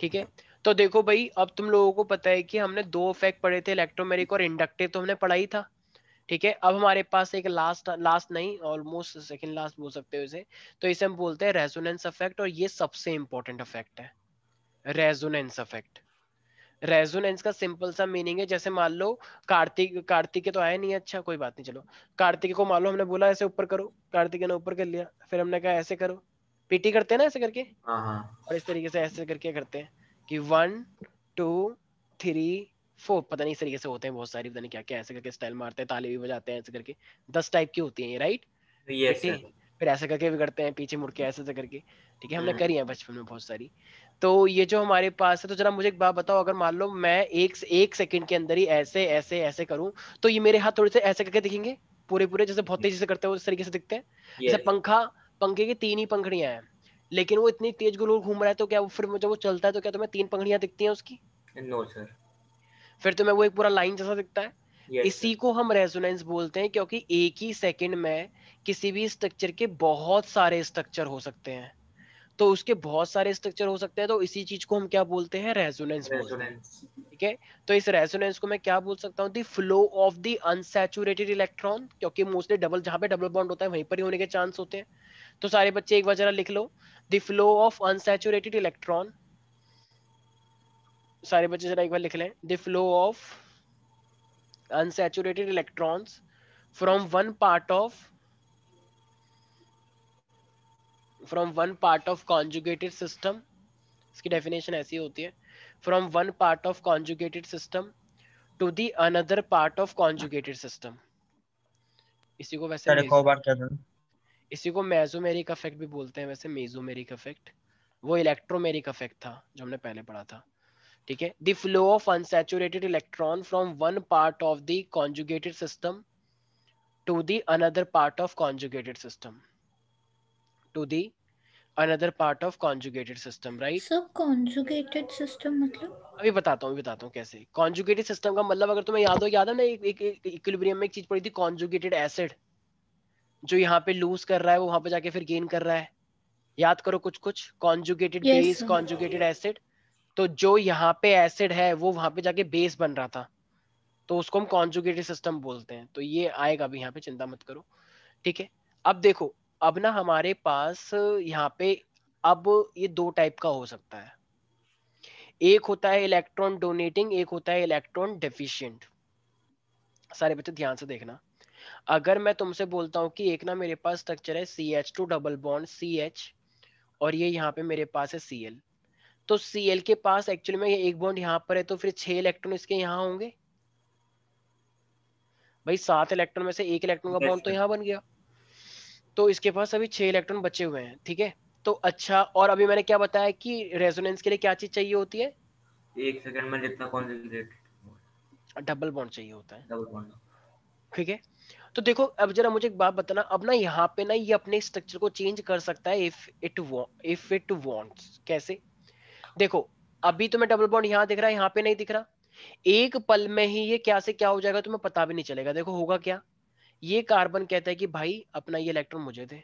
ठीक है तो देखो भाई अब तुम लोगों को पता है कि हमने दो इफेक्ट पढ़े थे इलेक्ट्रोमेरिक और इंडक्टिव तो हमने पढ़ा ही था ठीक है अब हमारे पास एक लास्ट लास्ट नहीं ऑलमोस्ट सेकंड लास्ट बोल सकते हो इसे तो इसे हम बोलते हैं रेजोनेंस इफेक्ट और ये सबसे इंपॉर्टेंट इफेक्ट है रेजोनेंस इफेक्ट रेजोनेंस का सिंपल सा मीनिंग है जैसे मान लो कार्तिक कार्तिक तो आया नहीं अच्छा कोई बात नहीं चलो कार्तिक को मान लो हमने बोला ऐसे ऊपर करो कार्तिक ने ऊपर कर लिया फिर हमने कहा ऐसे करो पीटी करते हैं ना ऐसे करके हाँ, हाँ। और इस तरीके से ऐसे करके करते हैं कि वन टू थ्री फोर पता नहीं इस तरीके से होते हैं बहुत सारी पता नहीं क्या क्या ऐसे करके स्टाइल मारते हैं ताली भी बजाते हैं ऐसे करके दस टाइप की होती है ये राइट yes, फिर ऐसे करके भी करते हैं पीछे मुड़ के ऐसे ऐसे करके ठीक है हमने हम्म। करी है बचपन में बहुत सारी तो ये जो हमारे पास है तो जरा मुझे एक बात बताओ अगर मान लो मैं एक एक सेकंड के अंदर ही ऐसे ऐसे ऐसे करूं तो ये मेरे हाथ थोड़े से ऐसे करके दिखेंगे पूरे पूरे जैसे बहुत तेजी से करते हैं उस तरीके से दिखते हैं जैसे पंखा पंखे की तीन ही पंखड़ियां हैं लेकिन वो इतनी तेज गुल घूम रहा है तो क्या वो फिर जब वो चलता है तो क्या तुम्हें तीन पंखड़ियां दिखती है उसकी नो सर फिर तुम्हें वो एक पूरा लाइन जैसा दिखता है yes, इसी को हम रेजोनेंस बोलते हैं क्योंकि एक ही सेकंड में किसी भी स्ट्रक्चर के बहुत सारे स्ट्रक्चर हो सकते हैं तो उसके बहुत सारे स्ट्रक्चर हो सकते हैं तो इसी चीज को हम क्या बोलते हैं रेजोनेंस बोलते हैं ठीक है तो इस रेजोनेंस को मैं क्या बोल सकता हूँ the flow of the unsaturated electron क्योंकि मोस्टली डबल जहां पे डबल बॉन्ड होता है वहीं पर ही होने के चांस होते हैं तो सारे बच्चे एक बार जरा लिख लो the flow of unsaturated electron सारे बच्चे जरा एक बार लिख लें the flow of unsaturated electrons from one part of from one part of conjugated system इसकी डेफिनेशन ऐसी होती है from one part of conjugated system to the another part of conjugated system इसी को वैसे बार कह इसी को मेजोमेरिक इफेक्ट भी बोलते हैं वैसे मेजोमेरिक इफेक्ट वो इलेक्ट्रोमेरिक इफेक्ट था जो हमने पहले पढ़ा था ठीक है the flow of unsaturated electron from one part of the conjugated system to the another part of conjugated system to the another part of conjugated system right सब कॉन्जुगेटेड सिस्टम मतलब अभी बताता हूँ अभी बताता हूँ कैसे कॉन्जुगेटेड सिस्टम का मतलब अगर तुम्हें याद हो याद है ना एक इक्विलिब्रियम में एक चीज पड़ी थी कॉन्जुगेटेड एसिड जो यहाँ पे लूज कर रहा है वो वहां पे जाके फिर गेन कर रहा है याद करो कुछ कुछ कॉन्जुगेटेड बेस कॉन्जुगेटेड एसिड तो जो यहाँ पे एसिड है वो वहां पे जाके बेस बन रहा था तो उसको हम कॉन्जुगेटेड सिस्टम बोलते हैं तो ये आएगा भी यहाँ पे चिंता मत करो ठीक है अब देखो अब ना हमारे पास यहाँ पे अब ये दो टाइप का हो सकता है एक होता है इलेक्ट्रॉन डोनेटिंग एक होता है इलेक्ट्रॉन डेफिशियंट सारे बच्चे ध्यान से देखना अगर मैं तुमसे बोलता हूँ कि एक ना मेरे पास स्ट्रक्चर है C H two double bond C H और ये यहाँ पे मेरे पास है सी एल तो सी एल के पास एक्चुअली में एक बॉन्ड यहाँ पर है तो फिर छह इलेक्ट्रॉन इसके यहाँ होंगे भाई सात इलेक्ट्रॉन में से एक इलेक्ट्रॉन का बॉन्ड तो यहाँ बन गया तो इसके पास अभी छह इलेक्ट्रॉन बचे हुए हैं ठीक है तो अच्छा और अभी मैंने क्या बताया कि रेजोनेंस के लिए क्या चीज चाहिए होती है एक सेकंड में जितना कॉन्सेंट्रेट डबल बॉन्ड चाहिए होता है डबल बॉन्ड ठीक है तो देखो अब जरा मुझे एक बात बताना अब ना यहाँ पे ना ये अपने स्ट्रक्चर को चेंज कर सकता है if it if it wants कैसे देखो अभी तो मैं डबल बॉन्ड यहाँ दिख रहा है यहाँ पे नहीं दिख रहा एक पल में ही ये क्या से क्या हो जाएगा तुम्हें पता भी नहीं चलेगा देखो होगा क्या ये कार्बन कहता है कि भाई अपना ये इलेक्ट्रॉन मुझे दे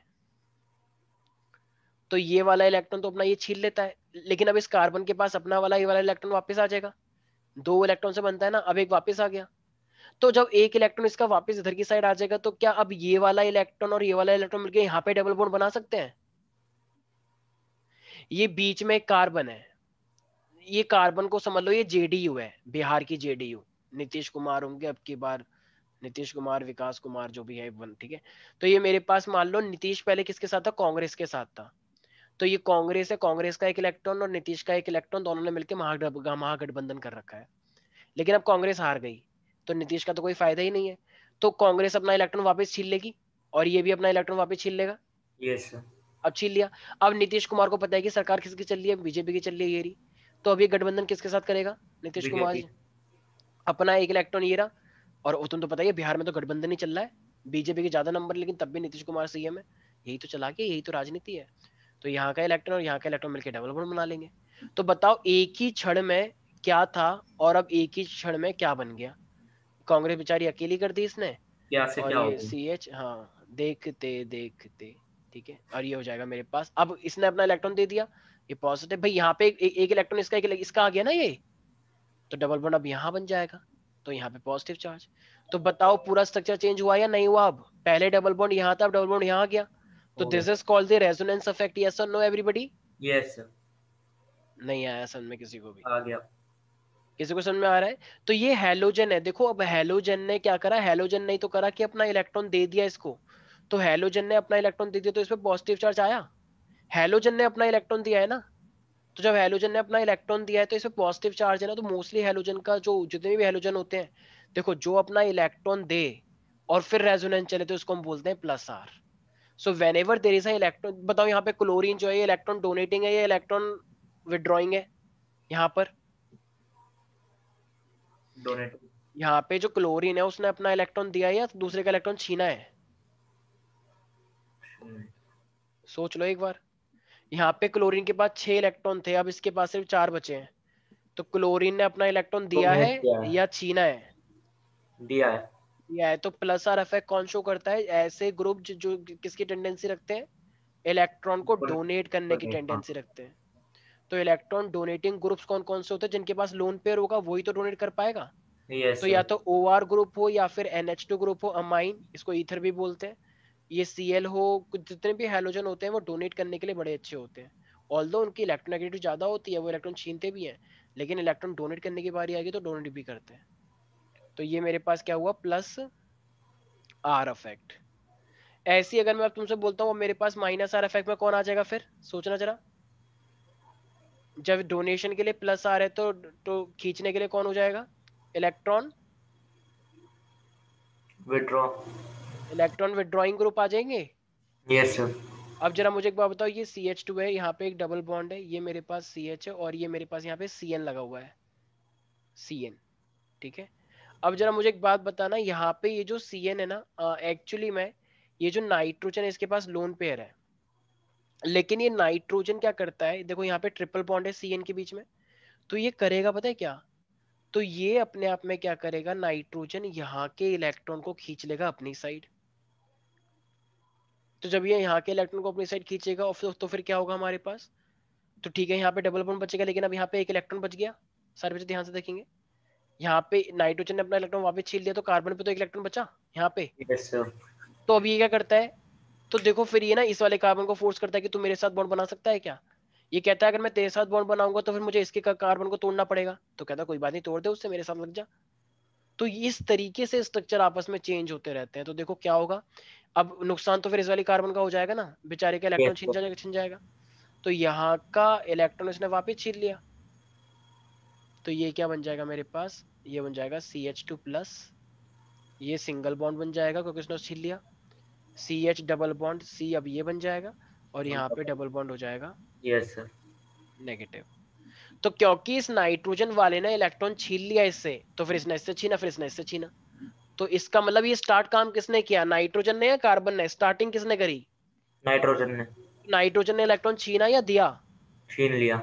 तो ये वाला इलेक्ट्रॉन तो अपना ये छीन लेता है लेकिन अब इस कार्बन के पास अपना वाला ये वाला इलेक्ट्रॉन वापस आ जाएगा दो इलेक्ट्रॉन से बनता है ना अब एक वापस आ गया तो जब एक इलेक्ट्रॉन इसका वापस इधर की साइड आ जाएगा तो क्या अब ये वाला इलेक्ट्रॉन और ये वाला इलेक्ट्रॉन मिलकर यहाँ पे डबल बोर्ड बना सकते हैं ये बीच में कार्बन है ये कार्बन को समझ लो ये जेडीयू है बिहार की जेडीयू नीतीश कुमार होंगे अब की बार नीतीश कुमार विकास कुमार जो भी है ठीक है तो ये मेरे पास मान लो नीतीश पहले किसके साथ था कांग्रेस के साथ था तो ये कांग्रेस है कांग्रेस का एक इलेक्ट्रॉन और नीतीश का एक इलेक्ट्रॉन दोनों ने मिलकर महागठबंधन कर रखा है लेकिन अब कांग्रेस हार गई तो नीतीश का तो कोई फायदा ही नहीं है तो कांग्रेस अपना इलेक्ट्रॉन वापस छीन लेगी और ये भी अपना इलेक्ट्रॉन वापस छीन लेगा yes, अब छीन लिया अब नीतीश कुमार को पता है कि सरकार किसकी चल रही है बीजेपी की चल रही है रही तो अब ये गठबंधन किसके साथ करेगा नीतीश कुमार जी अपना एक इलेक्ट्रॉन ये रहा और तुम तो पता ही बिहार में तो गठबंधन ही चल रहा है बीजेपी के ज्यादा नंबर लेकिन तब भी नीतीश कुमार सीएम है यही तो चला के यही तो राजनीति है तो यहाँ का इलेक्ट्रॉन और यहाँ का इलेक्ट्रॉन मिलकर डेवलपमेंट बना लेंगे तो बताओ एक ही क्षण में क्या था और अब एक ही क्षण में क्या बन गया कांग्रेस बेचारी अकेली कर दी इसने क्या से क्या सी एच हाँ देखते देखते ठीक है और ये हो जाएगा मेरे पास अब इसने अपना इलेक्ट्रॉन दे दिया ये पॉजिटिव भाई यहाँ पे ए, एक इलेक्ट्रॉन इसका एक इसका आ गया ना ये तो डबल बॉन्ड अब यहाँ बन जाएगा तो यहाँ पे पॉजिटिव चार्ज तो बताओ पूरा स्ट्रक्चर चेंज हुआ या नहीं हुआ अब पहले डबल बॉन्ड यहाँ था अब डबल बॉन्ड यहाँ गया तो this is called the resonance effect yes और नो एवरीबॉडी यस सर नहीं आया सर में किसी को भी आ गया किसी को समझ में आ रहा है तो ये हेलोजन है देखो अब हेलोजन ने क्या करा हेलोजन ने तो करा कि अपना इलेक्ट्रॉन दे दिया इसको तो हेलोजन ने अपना इलेक्ट्रॉन दे दिया तो इसमें पॉजिटिव चार्ज आया हेलोजन ने अपना इलेक्ट्रॉन दिया है ना तो जब हेलोजन ने अपना इलेक्ट्रॉन दिया है तो इसमें पॉजिटिव चार्ज है ना तो मोस्टली हेलोजन का जो जितने भी हेलोजन होते हैं देखो जो अपना इलेक्ट्रॉन दे और फिर रेजोनेंस चले तो उसको हम बोलते हैं plus R so whenever there is electron बताओ यहाँ पे क्लोरीन जो है इलेक्ट्रॉन डोनेटिंग है या इलेक्ट्रॉन विदड्रॉइंग है यहाँ पर डोनेट यहाँ पे जो क्लोरीन है उसने अपना इलेक्ट्रॉन दिया या दूसरे का इलेक्ट्रॉन छीना है सोच लो एक बार यहाँ पे क्लोरीन के पास छह इलेक्ट्रॉन थे अब इसके पास सिर्फ चार बचे हैं तो क्लोरीन ने अपना इलेक्ट्रॉन तो दिया है, है या छीना है दिया है दिया है तो प्लस आर इफेक्ट कौन शो करता है ऐसे ग्रुप जो किसकी टेंडेंसी रखते हैं इलेक्ट्रॉन को डोनेट करने की टेंडेंसी हाँ। रखते हैं तो इलेक्ट्रॉन डोनेटिंग ग्रुप्स कौन कौन से होते हैं जिनके पास लोन पेयर होगा वही तो डोनेट कर पाएगा yes, तो या तो ओ आर ग्रुप हो या फिर एन टू ग्रुप हो अमाइन इसको ईथर भी बोलते हैं ये सी हो जितने भी हेलोजन होते हैं वो डोनेट करने के लिए बड़े अच्छे होते हैं ऑल उनकी इलेक्ट्रोनेगेटिव ज्यादा होती है वो इलेक्ट्रॉन छीनते भी हैं लेकिन इलेक्ट्रॉन डोनेट करने की बारी आएगी तो डोनेट भी करते हैं तो ये मेरे पास क्या हुआ प्लस आर अफेक्ट ऐसी अगर मैं अब तुमसे बोलता हूँ मेरे पास माइनस आर अफेक्ट में कौन आ जाएगा फिर सोचना जरा जब डोनेशन के लिए प्लस आ रहे तो तो खींचने के लिए कौन हो जाएगा electron withdraw electron withdrawing group आ जाएंगे यस yes, सर अब जरा मुझे एक बार बताओ ये सी एच टू है यहाँ पे एक डबल बॉन्ड है ये मेरे पास सी एच है और ये मेरे पास यहाँ पे सी एन लगा हुआ है सी एन ठीक है अब जरा मुझे एक बात बताना यहाँ पे ये जो सी एन है ना एक्चुअली में ये जो नाइट्रोजन इसके पास लोन पेयर है लेकिन ये नाइट्रोजन क्या करता है देखो यहाँ पे ट्रिपल बॉन्ड है सी के बीच में तो ये करेगा पता है क्या तो ये अपने आप में क्या करेगा नाइट्रोजन यहाँ के इलेक्ट्रॉन को खींच लेगा अपनी साइड तो जब ये यहाँ के इलेक्ट्रॉन को अपनी साइड खींचेगा और फिर तो फिर क्या होगा हमारे पास तो ठीक है यहाँ पे डबल बॉन्ड बचेगा लेकिन अब यहाँ पे एक इलेक्ट्रॉन बच गया सारे बच्चे ध्यान से देखेंगे यहाँ पे नाइट्रोजन ने अपना इलेक्ट्रॉन वापस छील लिया तो कार्बन पे तो एक इलेक्ट्रॉन बचा यहाँ पे yes, तो अब ये क्या करता है तो देखो फिर ये ना इस वाले कार्बन को फोर्स करता है कि तू मेरे साथ बॉन्ड बना सकता है क्या ये कहता है अगर मैं तेरे साथ बॉन्ड बनाऊंगा तो फिर मुझे इसके कार्बन को तोड़ना पड़ेगा तो कहता कोई बात नहीं तोड़ दे उससे मेरे साथ लग जा तो इस तरीके से स्ट्रक्चर आपस में चेंज होते रहते हैं तो देखो क्या होगा अब नुकसान तो फिर इस वाली कार्बन का हो जाएगा ना बेचारे का इलेक्ट्रॉन छिन जाएगा छिन जाएगा तो यहाँ का इलेक्ट्रॉन इसने वापिस छीन लिया तो ये क्या बन जाएगा मेरे पास ये बन जाएगा सी एच टू प्लस ये सिंगल बॉन्ड बन जाएगा क्योंकि उसने छीन लिया C H double bond C अब ये बन जाएगा और यहाँ पे डबल बॉन्ड हो जाएगा यस सर नेगेटिव तो क्योंकि इस नाइट्रोजन वाले ने इलेक्ट्रॉन छीन लिया इससे तो फिर इसने इससे छीना फिर इसने इससे छीना तो इसका मतलब ये स्टार्ट काम किसने किया नाइट्रोजन ने या कार्बन ने स्टार्टिंग किसने करी नाइट्रोजन ने नाइट्रोजन ने इलेक्ट्रॉन छीना या दिया छीन लिया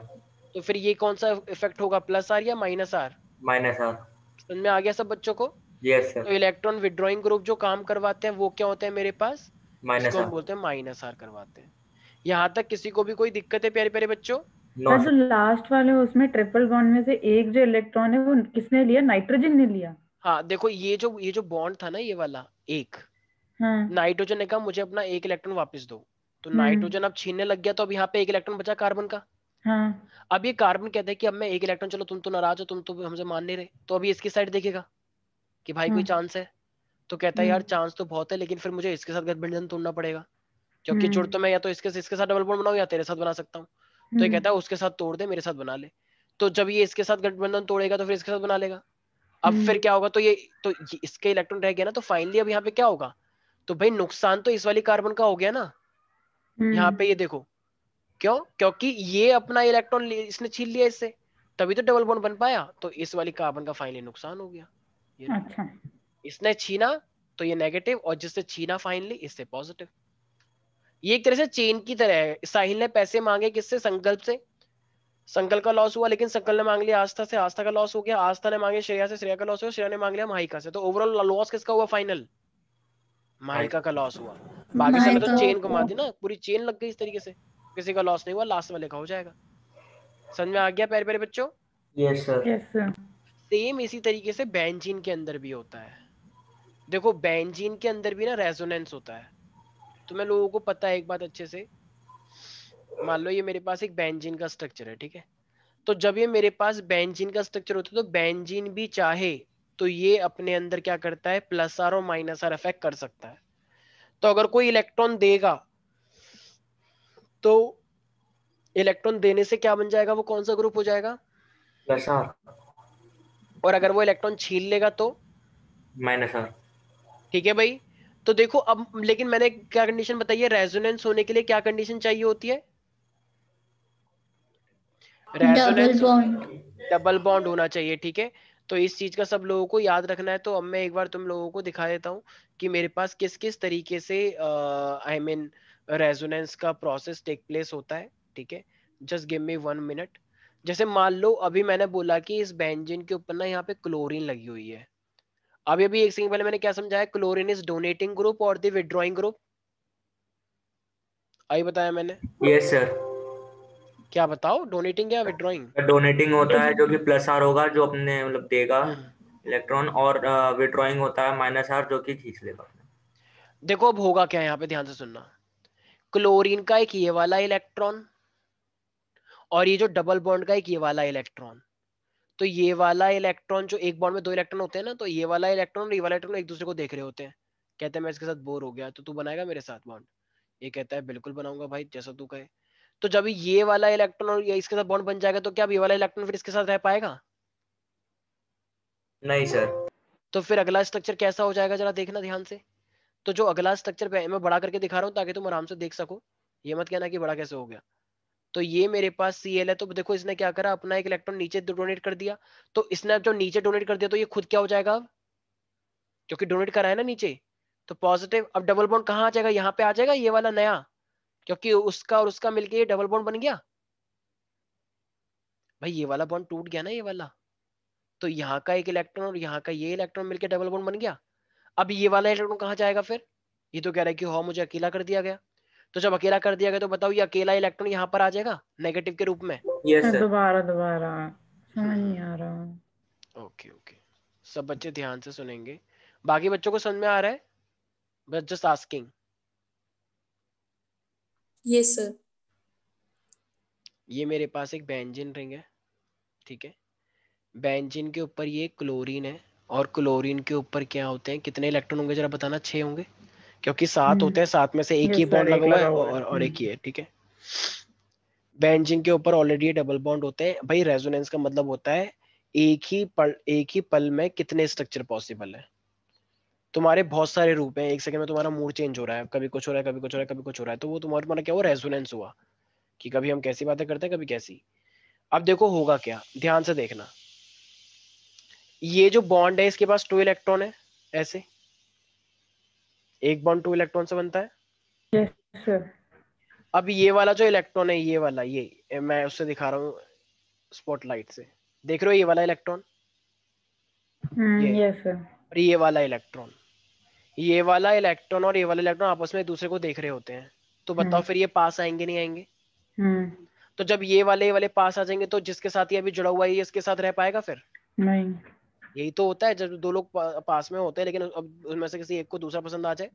तो फिर ये कौन सा इफेक्ट होगा प्लस आर या माइनस आर माइनस आर समझ में आ गया सब बच्चों को तो इलेक्ट्रॉन विद्रॉइंग ग्रुप जो काम करवाते हैं वो क्या होते हैं मेरे पास माइनस हम बोलते हैं माइनस आर करवाते हैं यहाँ तक किसी को भी कोई दिक्कत है प्यारे प्यारे बच्चों No, जो लास्ट वाले उसमें ट्रिपल बॉन्ड में से एक जो इलेक्ट्रॉन है वो किसने लिया नाइट्रोजन ने लिया हाँ देखो ये जो ये जो बॉन्ड था ना ये वाला एक हाँ. नाइट्रोजन ने कहा मुझे अपना एक इलेक्ट्रॉन वापस दो तो नाइट्रोजन हम्म। अब छीनने लग गया तो अब यहाँ पे एक इलेक्ट्रॉन बचा कार्बन का हाँ. अब ये कार्बन कहते हैं कि अब मैं एक इलेक्ट्रॉन चलो तुम तो नाराज हो तुम तो हमसे मान नहीं रहे तो अभी इसकी साइड देखेगा कि भाई कोई चांस हम्म। है तो कहता है यार चांस हम्म। तो बहुत है लेकिन फिर मुझे इसके साथ गठबंधन तोड़ना पड़ेगा क्योंकि जुड़ हम्म। तो मैं या तो इसके इसके साथ डबल बोर्ड बनाऊ या तेरे साथ बना सकता हूँ तो ये कहता है उसके साथ तोड़ दे मेरे साथ बना ले तो जब ये इसके साथ गठबंधन तोड़ेगा तो फिर इसके साथ बना लेगा अब फिर क्या होगा तो ये तो इसके इलेक्ट्रॉन रह गया ना तो फाइनली अब यहाँ पे क्या होगा तो भाई नुकसान तो इस वाली कार्बन का हो गया ना यहाँ पे ये देखो क्यों क्योंकि ये अपना इलेक्ट्रॉन इसने छीन लिया इससे तभी तो डबल बोन बन पाया तो इस वाली कार्बन का फाइनली नुकसान हो गया ये अच्छा इसने छीना तो ये नेगेटिव और जिससे छीना फाइनली इससे पॉजिटिव ये एक तरह से चेन की तरह है साहिल ने पैसे मांगे किससे संकल्प से संकल्प का लॉस हुआ लेकिन संकल्प ने मांग लिया आस्था से आस्था का लॉस हो गया आस्था ने मांगे श्रेया से श्रेया का लॉस हुआ श्रेया ने मांग लिया माहिका से तो ओवरऑल लॉस किसका हुआ फाइनल माहिका का लॉस हुआ बाकी सब तो चेन को मार दी ना पूरी चेन लग गई इस तरीके से किसी का लॉस नहीं हुआ लास्ट में लिखा हो जाएगा समझ में आ गया प्यारे प्यारे बच्चों yes sir yes sir same इसी तरीके से बेंजीन के अंदर भी होता है देखो बेंजीन के अंदर भी ना रेजोनेंस होता है तो मैं लोगों को पता है एक बात अच्छे से मान लो ये मेरे पास एक बेंजीन का स्ट्रक्चर है ठीक है तो जब ये मेरे पास बेंजीन का स्ट्रक्चर होता है तो बेंजीन भी चाहे तो ये अपने अंदर क्या करता है प्लस आर और माइनस आर अफेक्ट कर सकता है तो अगर कोई इलेक्ट्रॉन देगा तो इलेक्ट्रॉन देने से क्या बन जाएगा वो कौन सा ग्रुप हो जाएगा प्लस आर और अगर वो इलेक्ट्रॉन छीन लेगा तो माइनस आर ठीक है भाई तो देखो अब लेकिन मैंने क्या कंडीशन बताई है रेजोनेंस होने के लिए क्या कंडीशन चाहिए होती है डबल बॉन्ड होना चाहिए ठीक है तो इस चीज का सब लोगों को याद रखना है तो अब मैं एक बार तुम लोगों को दिखा देता हूँ कि मेरे पास किस किस तरीके से आई मीन रेजोनेंस का प्रोसेस टेक प्लेस होता है ठीक है just give me one minute जैसे मान लो अभी मैंने बोला कि इस बेंजिन के ऊपर ना यहाँ पे क्लोरीन लगी हुई है अभी अभी एक सेकंड पहले मैंने क्या समझाया क्लोरीन इज डोनेटिंग ग्रुप और दी विड्रॉइंग ग्रुप आई बताया मैंने यस yes, सर क्या बताओ डोनेटिंग या विड्रॉइंग डोनेटिंग होता है जो कि प्लस आर होगा जो अपने मतलब देगा इलेक्ट्रॉन हम्म। और विड्रॉइंग होता है माइनस आर जो कि खींच लेगा देखो अब होगा क्या यहाँ पे ध्यान से सुनना क्लोरीन का एक ये वाला इलेक्ट्रॉन और ये जो डबल बॉन्ड का एक ये वाला इलेक्ट्रॉन तो ये वाला इलेक्ट्रॉन जो एक बॉन्ड में दो इलेक्ट्रॉन होते हैं ना तो ये वाला इलेक्ट्रॉन और ये वाला इलेक्ट्रॉन एक दूसरे को देख रहे होते हैं कहते हैं मैं इसके साथ बोर हो गया तो तू बनाएगा मेरे साथ बॉन्ड ये कहता है बिल्कुल बनाऊंगा भाई जैसा तू कहे तो जब ये वाला इलेक्ट्रॉन और इसके साथ बॉन्ड बन जाएगा तो क्या ये वाला इलेक्ट्रॉन फिर इसके साथ रह पाएगा नहीं सर तो फिर अगला स्ट्रक्चर कैसा हो जाएगा जरा देखना ध्यान से तो जो अगला स्ट्रक्चर मैं बड़ा करके दिखा रहा हूँ ताकि तुम आराम से देख सको ये मत कहना कि बड़ा कैसे हो गया तो ये मेरे पास सी एल है तो देखो इसने क्या करा अपना एक इलेक्ट्रॉन नीचे डोनेट कर दिया तो इसने जो नीचे डोनेट कर दिया तो ये खुद क्या हो जाएगा क्योंकि डोनेट करा है ना नीचे तो पॉजिटिव अब डबल बॉन्ड कहाँ आ जाएगा यहाँ पे आ जाएगा ये वाला नया क्योंकि उसका और उसका मिलके ये डबल बॉन्ड बन गया भाई ये वाला बॉन्ड टूट गया ना ये वाला तो यहाँ का एक इलेक्ट्रॉन और यहाँ का ये इलेक्ट्रॉन मिलके डबल बॉन्ड बन गया अब ये वाला इलेक्ट्रॉन कहाँ जाएगा फिर ये तो कह रहा है कि हॉ मुझे अकेला कर दिया गया तो जब अकेला कर दिया गया तो बताओ ये अकेला इलेक्ट्रॉन यहाँ पर आ जाएगा नेगेटिव के रूप में हाँ, दोबारा दोबारा हम्म। नहीं आ रहा ओके ओके सब बच्चे ध्यान से सुनेंगे बाकी बच्चों को समझ में आ रहा है जस्ट आस्किंग यस सर ये मेरे पास एक बेंजीन रिंग है ठीक है बेंजीन के ऊपर ये क्लोरीन है और क्लोरीन के ऊपर क्या होते हैं कितने इलेक्ट्रॉन होंगे जरा बताना छह होंगे क्योंकि सात होते हैं हम्म। सात में से एक ही बॉन्ड लगा हुआ है और, और एक ही हम्म। है ठीक है बैंजिंग के ऊपर ऑलरेडी डबल बॉन्ड होते हैं भाई रेजोनेंस का मतलब होता है एक ही पल एक ही पल में कितने स्ट्रक्चर पॉसिबल है तुम्हारे बहुत सारे रूप हैं एक सेकंड में तुम्हारा मूड चेंज हो रहा है कभी कुछ हो रहा है कभी कुछ हो रहा है कभी कुछ हो रहा है तो वो तुम्हारा तुम्हारा क्या हुआ रेजोनेंस हुआ कि कभी हम कैसी बातें करते हैं कभी कैसी अब देखो होगा क्या ध्यान से देखना ये जो बॉन्ड है इसके पास टू इलेक्ट्रॉन है ऐसे एक बॉन्ड टू इलेक्ट्रॉन से बनता है yes, sir. अब ये वाला जो इलेक्ट्रॉन है ये वाला ये मैं उससे दिखा रहा हूँ स्पॉटलाइट से देख रहे हो ये वाला इलेक्ट्रॉन hmm, ये और ये वाला इलेक्ट्रॉन ये वाला इलेक्ट्रॉन और ये वाला इलेक्ट्रॉन आपस में दूसरे को देख रहे होते हैं तो hmm. बताओ फिर ये पास आएंगे नहीं आएंगे hmm. तो जब ये वाले ये वाले पास आ जाएंगे तो जिसके साथ ये अभी जुड़ा हुआ है इसके साथ रह पाएगा फिर नहीं यही तो होता है जब दो लोग पास में होते हैं लेकिन अब उनमें से किसी एक को दूसरा पसंद आ जाए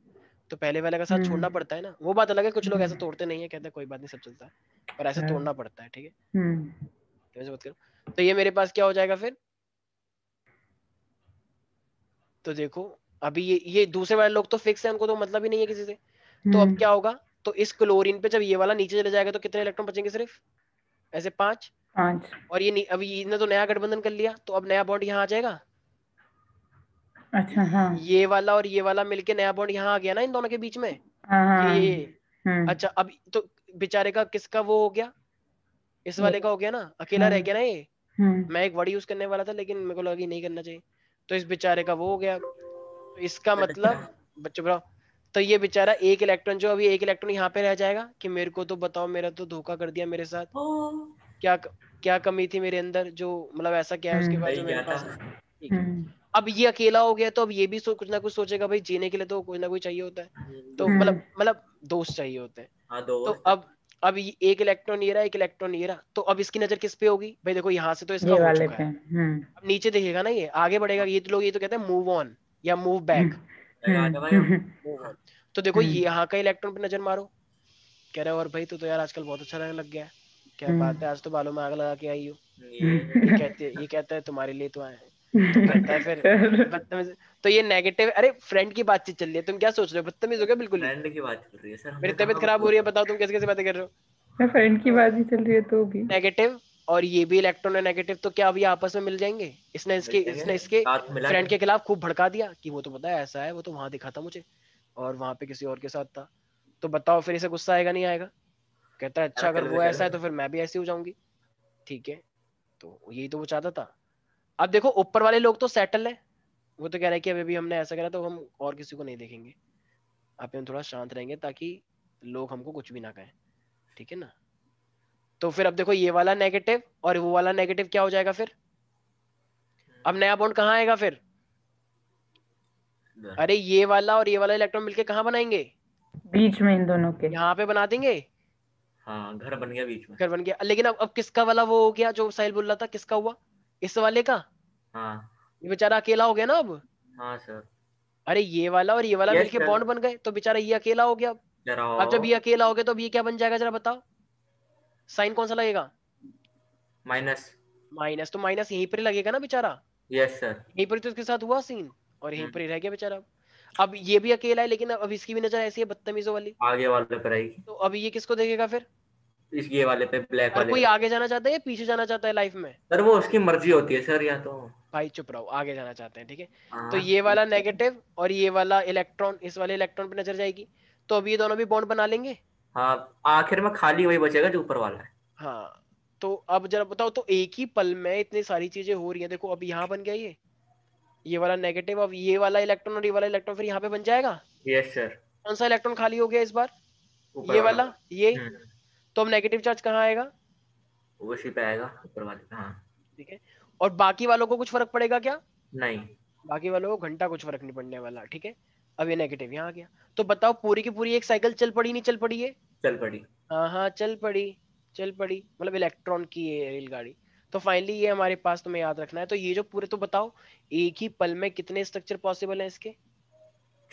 तो पहले वाले का साथ हम्म। छोड़ना पड़ता है ना वो बात अलग है कुछ लोग ऐसे हम्म। तोड़ते नहीं है कहते कोई बात नहीं सब चलता है पर ऐसे अच्छा। तोड़ना पड़ता है ठीक है हम्म। तो बात तो ये मेरे पास क्या हो जाएगा फिर तो देखो अभी ये ये दूसरे वाले लोग तो फिक्स है उनको तो मतलब ही नहीं है किसी से तो अब क्या होगा तो इस क्लोरीन पे जब ये वाला नीचे चले जाएगा तो कितने इलेक्ट्रॉन बचेंगे सिर्फ ऐसे पांच हाँ और ये नहीं अभी इसने तो नया गठबंधन कर लिया तो अब नया बॉन्ड यहाँ आ जाएगा अच्छा हाँ ये वाला और ये वाला मिलके नया बॉन्ड यहाँ आ गया ना इन दोनों के बीच में हाँ, हाँ, ये हम्म। अच्छा अब तो बेचारे का किसका वो हो गया इस वाले का हो गया ना अकेला रह गया ना ये हम्म। मैं एक वर्ड यूज करने वाला था लेकिन मेरे को लगा कि नहीं करना चाहिए तो इस बेचारे का वो हो गया तो इसका अच्छा। मतलब बच्चों ब्रो तो ये बेचारा एक इलेक्ट्रॉन जो अभी एक इलेक्ट्रॉन यहाँ पे रह जाएगा कि मेरे को तो बताओ मेरा तो धोखा कर दिया मेरे साथ क्या क्या कमी थी मेरे अंदर जो मतलब ऐसा क्या है उसके हम्म। बाद मेरे पास हम्म। अब ये अकेला हो गया तो अब ये भी कुछ ना कुछ सोचेगा भाई जीने के लिए तो कुछ ना कुछ चाहिए होता है हम्म। तो मतलब मतलब दोस्त चाहिए होते हैं हाँ, तो अब अब एक इलेक्ट्रॉन ये रहा एक इलेक्ट्रॉन ये रहा तो अब इसकी नजर किस पे होगी भाई देखो यहाँ से तो इसका हो चुका है अब नीचे देखेगा ना ये आगे बढ़ेगा ये तो लोग ये तो कहते हैं मूव ऑन या मूव बैक तो देखो यहाँ का इलेक्ट्रॉन पे नजर मारो कह रहे और भाई तो, यार आजकल बहुत अच्छा लग गया है क्या बात हम्म। है आज तो बालों में आग लगा के आई हो हम्म। ये कहते ये कहता है तुम्हारे लिए तो आए तो, तो ये नेगेटिव अरे फ्रेंड की बातचीत चल रही है तुम क्या सोच रहे हो बदतमीज हो गया बिल्कुल फ्रेंड की बात चल रही है सर मेरी तबीयत खराब हो रही है बताओ तुम कैसे कैसे बातें कर रहे हो मैं फ्रेंड की बात ही चल रही है तो भी नेगेटिव और ये भी इलेक्ट्रॉन है नेगेटिव तो क्या अभी आपस में मिल जाएंगे इसने इसके इसने इसके फ्रेंड के खिलाफ खूब भड़का दिया कि वो तो पता है ऐसा है वो तो वहां दिखा था मुझे और वहां पे किसी और के साथ था तो बताओ फिर इसे गुस्सा आएगा नहीं आएगा कहता है अच्छा अगर वो ऐसा है तो फिर मैं भी ऐसी हो जाऊंगी ठीक है तो यही तो वो चाहता था अब देखो ऊपर वाले लोग तो सेटल है वो तो कह रहे हैं कि अभी हमने ऐसा करा तो हम और किसी को नहीं देखेंगे आप हम थोड़ा शांत रहेंगे ताकि लोग हमको कुछ भी ना कहें ठीक है ना तो फिर अब देखो ये वाला नेगेटिव और वो वाला नेगेटिव क्या हो जाएगा फिर अब नया बॉन्ड कहाँ आएगा फिर अरे ये वाला और ये वाला इलेक्ट्रॉन मिलके कहाँ बनाएंगे बीच में इन दोनों के यहाँ पे बना देंगे हाँ, घर बन गया बीच में घर बन गया लेकिन अब अब किसका वाला वो हो गया जो साहिल बोल रहा था किसका हुआ इस वाले का हाँ ये बेचारा अकेला हो गया ना अब हाँ सर अरे ये वाला और ये वाला मिलके बॉन्ड बन गए तो बेचारा ये अकेला हो गया अब अब जब ये अकेला हो गया तो अब ये क्या बन जाएगा जरा बताओ साइन कौन सा लगेगा माइनस माइनस तो माइनस यहीं पर लगेगा ना बेचारा यस सर यहीं पर तो इसके साथ हुआ सीन और यहीं हम्म। पर रह गया बेचारा अब ये भी अकेला है लेकिन अब इसकी भी नजर ऐसी है बदतमीजों वाली आगे वाले पर आएगी तो अब ये किसको देखेगा फिर इस ये वाले पे ब्लैक वाले कोई आगे जाना चाहता है या पीछे जाना चाहता है लाइफ में सर वो उसकी मर्जी होती है सर या तो भाई चुप रहो आगे जाना चाहते हैं ठीक है थीके? हाँ। तो ये वाला नेगेटिव और ये वाला इलेक्ट्रॉन इस वाले इलेक्ट्रॉन पे नजर जाएगी तो अभी ये दोनों भी बॉन्ड बना लेंगे हाँ आखिर में खाली वही बचेगा जो ऊपर वाला है हाँ तो अब जरा बताओ तो एक ही पल में इतनी सारी चीजें हो रही है देखो अब यहाँ बन गया ये ये वाला नेगेटिव अब ये वाला इलेक्ट्रॉन और ये वाला इलेक्ट्रॉन फिर यहाँ पे बन जाएगा यस सर कौन सा इलेक्ट्रॉन खाली हो गया इस बार ये वाला ये हम्म। तो अब नेगेटिव चार्ज कहाँ आएगा उसी पे आएगा ऊपर वाले पे हाँ ठीक है और बाकी वालों को कुछ फर्क पड़ेगा क्या नहीं बाकी वालों को घंटा कुछ फर्क नहीं पड़ने वाला ठीक है अब ये नेगेटिव यहाँ आ गया तो बताओ पूरी की पूरी एक साइकिल चल पड़ी नहीं चल पड़ी है चल पड़ी हाँ हाँ चल पड़ी चल पड़ी मतलब इलेक्ट्रॉन की है रेलगाड़ी तो फाइनली ये हमारे पास तुम्हें याद रखना है तो ये जो पूरे तो बताओ एक ही पल में कितने स्ट्रक्चर पॉसिबल है इसके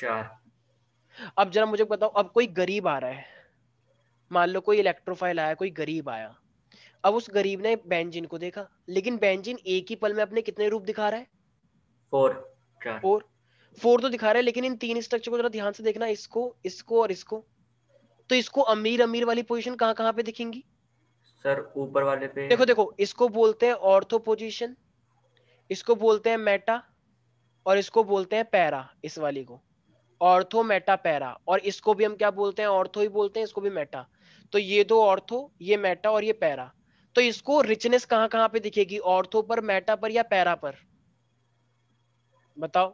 चार अब जरा मुझे बताओ अब कोई गरीब आ रहा है मान लो कोई इलेक्ट्रोफाइल आया कोई गरीब आया अब उस गरीब ने बेंजिन को देखा लेकिन बेंजिन एक ही पल में अपने कितने रूप दिखा रहा है फोर फोर फोर तो दिखा रहा है लेकिन इन तीन स्ट्रक्चर को जरा ध्यान से देखना इसको इसको और इसको तो इसको अमीर अमीर वाली पोजीशन कहाँ कहाँ पे दिखेंगी सर ऊपर वाले पे देखो देखो इसको बोलते हैं ऑर्थो पोजीशन इसको बोलते हैं मेटा और इसको बोलते हैं पैरा इस वाली को ऑर्थो मेटा पैरा और इसको भी हम क्या बोलते हैं ऑर्थो ही बोलते हैं इसको भी मेटा तो ये दो ऑर्थो ये मेटा और ये पैरा तो इसको रिचनेस कहां कहां पे दिखेगी ऑर्थो पर मेटा पर या पैरा पर बताओ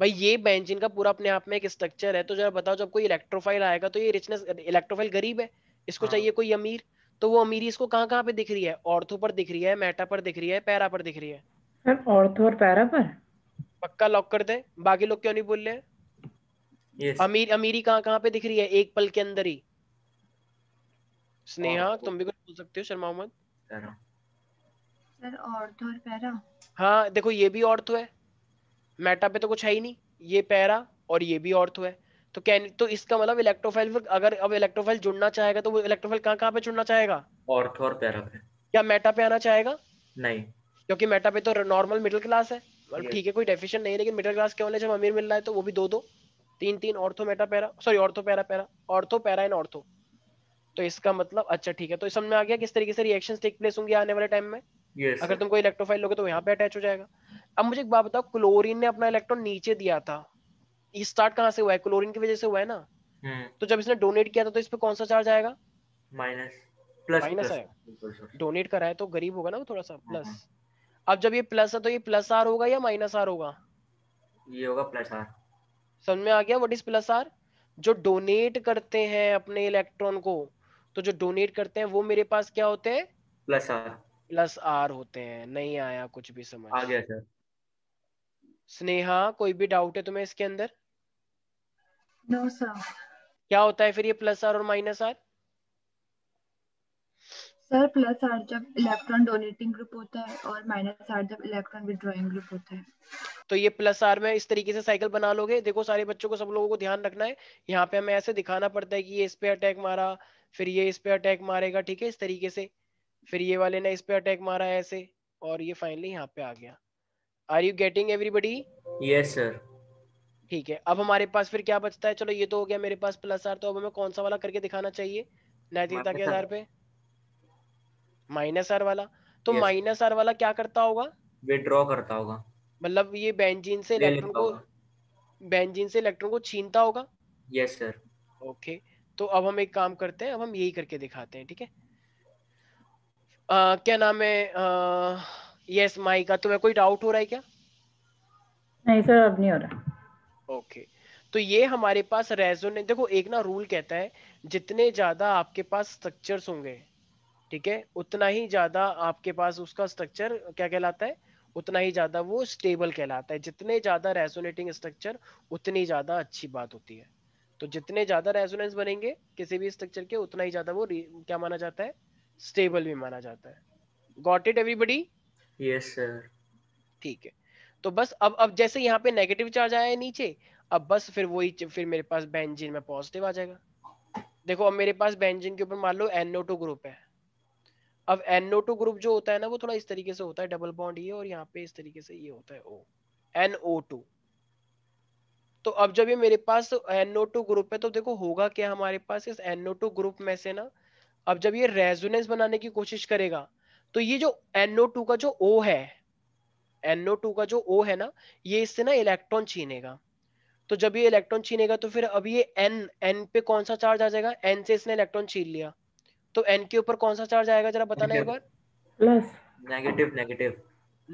भाई ये बेंजिन का पूरा अपने आप में एक स्ट्रक्चर है तो जरा बताओ जब कोई इलेक्ट्रोफाइल आएगा तो ये रिचनेस इलेक्ट्रोफाइल गरीब है इसको हाँ। चाहिए कोई अमीर तो वो अमीरी इसको कहाँ कहाँ पे दिख रही है ऑर्थो पर दिख रही है मेटा पर दिख रही है पैरा पर दिख रही है सर ऑर्थो और पैरा पर पक्का लॉक कर दे बाकी लोग क्यों नहीं बोल रहे yes. अमीर अमीरी कहाँ कहाँ पे दिख रही है एक पल के अंदर ही स्नेहा तो तुम भी कुछ बोल सकते हो शर्मा मोहम्मद हाँ।, तो हाँ देखो ये भी ऑर्थो तो है मेटा पे तो कुछ है ही नहीं ये पैरा और ये भी ऑर्थो है तो कैन तो इसका मतलब इलेक्ट्रोफाइल अगर अब इलेक्ट्रोफाइल जुड़ना चाहेगा तो वो इलेक्ट्रोफाइल कहाँ कहाँ पे जुड़ना चाहेगा ऑर्थो और पैरा पे क्या मेटा पे आना चाहेगा नहीं क्योंकि मेटा पे तो नॉर्मल मिडिल क्लास है ठीक है कोई डेफिशिएंट नहीं है लेकिन मिडिल क्लास के वाले जब अमीर मिल रहा है तो वो भी दो दो तीन तीन ortho meta para sorry ortho para para ortho para and ortho तो इसका मतलब अच्छा ठीक है तो समझ में आ गया किस तरीके से रिएक्शन टेक प्लेस होंगे आने वाले टाइम में yes, अगर तुम कोई इलेक्ट्रोफाइल लोगे तो यहाँ पे अटैच हो जाएगा अब मुझे एक बात बताओ क्लोरीन ने अपना इलेक्ट्रॉन नीचे दिया था ये स्टार्ट कहाँ से हुआ है क्लोरीन की वजह से हुआ है ना हम्म। तो जब इसने डोनेट किया था तो इस पर कौन सा चार्ज आएगा माइनस प्लस माइनस है डोनेट करा है तो गरीब होगा ना वो थोड़ा सा प्लस हम्म, हम्म। अब जब ये प्लस है तो ये प्लस आर होगा या माइनस आर होगा ये होगा प्लस आर समझ में आ गया व्हाट इज प्लस आर जो डोनेट करते हैं अपने इलेक्ट्रॉन को तो जो डोनेट करते हैं वो मेरे पास क्या होते हैं प्लस आर प्लस आर होते हैं नहीं आया कुछ भी समझ आ गया सर स्नेहा कोई भी डाउट है तुम्हें इसके अंदर नो सर क्या होता है फिर ये प्लस आर और minus R sir plus R जब इलेक्ट्रॉन डोनेटिंग ग्रुप होता है और माइनस आर जब इलेक्ट्रॉन विड्रॉइंग ग्रुप होता है तो ये प्लस आर में इस तरीके से साइकिल बना लोगे देखो सारे बच्चों को सब लोगों को ध्यान रखना है यहाँ पे हमें ऐसे दिखाना पड़ता है कि ये इस पे अटैक मारा फिर ये इस पे अटैक मारेगा ठीक है इस तरीके से फिर ये वाले ने इस पे अटैक मारा ऐसे और ये फाइनली यहाँ पे आ गया are you getting everybody yes sir ठीक है अब हमारे पास फिर क्या बचता है चलो ये तो हो गया मेरे पास प्लस आर तो अब हमें कौन सा वाला करके दिखाना चाहिए नैतिकता के आधार पे माइनस आर वाला तो माइनस आर वाला क्या करता होगा विड्रॉ करता होगा मतलब ये बेंजीन से इलेक्ट्रॉन को बेंजीन से इलेक्ट्रॉन को छीनता होगा यस सर ओके तो अब हम एक काम करते हैं अब हम यही करके दिखाते हैं ठीक है क्या नाम है यस माई का तुम्हें कोई डाउट हो रहा है क्या नहीं सर अब नहीं हो रहा ओके तो ये हमारे पास रेजोनेंस देखो एक ना रूल कहता है जितने ज्यादा आपके पास स्ट्रक्चर्स होंगे ठीक है उतना ही ज्यादा आपके पास उसका स्ट्रक्चर क्या कहलाता है उतना ही ज्यादा वो स्टेबल कहलाता है जितने ज्यादा रेजोनेटिंग स्ट्रक्चर उतनी ज्यादा अच्छी बात होती है तो जितने ज्यादा रेजोनेंस बनेंगे किसी भी स्ट्रक्चर के उतना ही ज्यादा वो क्या माना जाता है स्टेबल भी माना जाता है got it everybody yes sir ठीक है तो बस अब अब जैसे यहाँ पे नेगेटिव चार्ज आया है नीचे अब बस फिर वही फिर मेरे पास बेंजीन में पॉजिटिव आ जाएगा देखो अब मेरे पास बेंजीन के ऊपर मान लो एनओ टू ग्रुप है अब एनओ टू ग्रुप जो होता है ना वो थोड़ा इस तरीके से होता है डबल बॉन्ड ये और यहाँ पे इस तरीके से ये होता है ओ एनओ टू तो अब जब ये मेरे पास NO2 ग्रुप है तो देखो होगा क्या हमारे पास इस NO2 ग्रुप में से ना अब जब ये रेजोनेंस बनाने की कोशिश करेगा तो ये जो NO2 का जो O है NO2 का जो O है ना ये इससे ना इलेक्ट्रॉन छीनेगा तो जब ये इलेक्ट्रॉन छीनेगा तो फिर अब ये N N पे कौन सा चार्ज आ जाएगा N से इसने इलेक्ट्रॉन छीन लिया तो N के ऊपर कौन सा चार्ज आएगा जरा बताना एक बार प्लस नेगेटिव नेगेटिव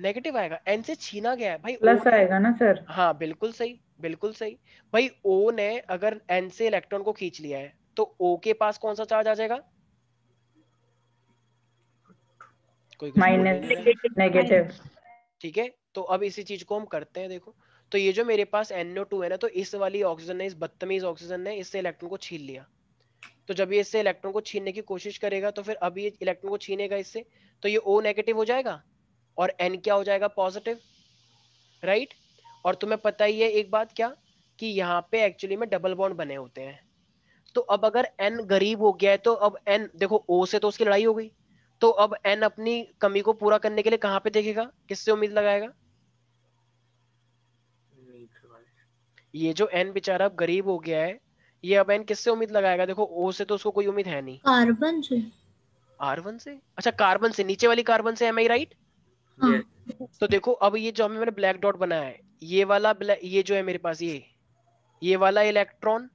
नेगेटिव आएगा N से छीना गया है भाई प्लस आएगा ना सर हाँ बिल्कुल सही बिल्कुल सही भाई ओ ने अगर एन से इलेक्ट्रॉन को खींच लिया है तो ओ के पास कौन सा चार्ज आ जाएगा कोई नेगेटिव ठीक है तो अब इसी चीज को हम करते हैं देखो तो ये जो मेरे पास एनओ टू है ना तो इस वाली ऑक्सीजन ने इस बदतमीज ऑक्सीजन ने इससे इलेक्ट्रॉन को छीन लिया तो जब ये इससे इलेक्ट्रॉन को छीनने की कोशिश करेगा तो फिर अभी इलेक्ट्रॉन को छीनेगा इससे तो ये ओ नेगेटिव हो जाएगा और एन क्या हो जाएगा पॉजिटिव राइट right? और तुम्हें पता ही है एक बात क्या कि यहाँ पे एक्चुअली में डबल बॉन्ड बने होते हैं तो अब अगर एन गरीब हो गया है तो अब एन देखो ओ से तो उसकी लड़ाई हो गई तो अब एन अपनी कमी को पूरा करने के लिए कहां पे देखेगा किससे उम्मीद लगाएगा ये जो एन बेचारा अब गरीब हो गया है ये अब एन किससे उम्मीद लगाएगा देखो ओ से तो उसको कोई उम्मीद है नहीं कार्बन से कार्बन से अच्छा कार्बन से नीचे वाली कार्बन से एम आई राइट तो देखो अब ये जो हमें मैंने ब्लैक डॉट बनाया है ये वाला ये जो है मेरे पास ये ये वाला इलेक्ट्रॉन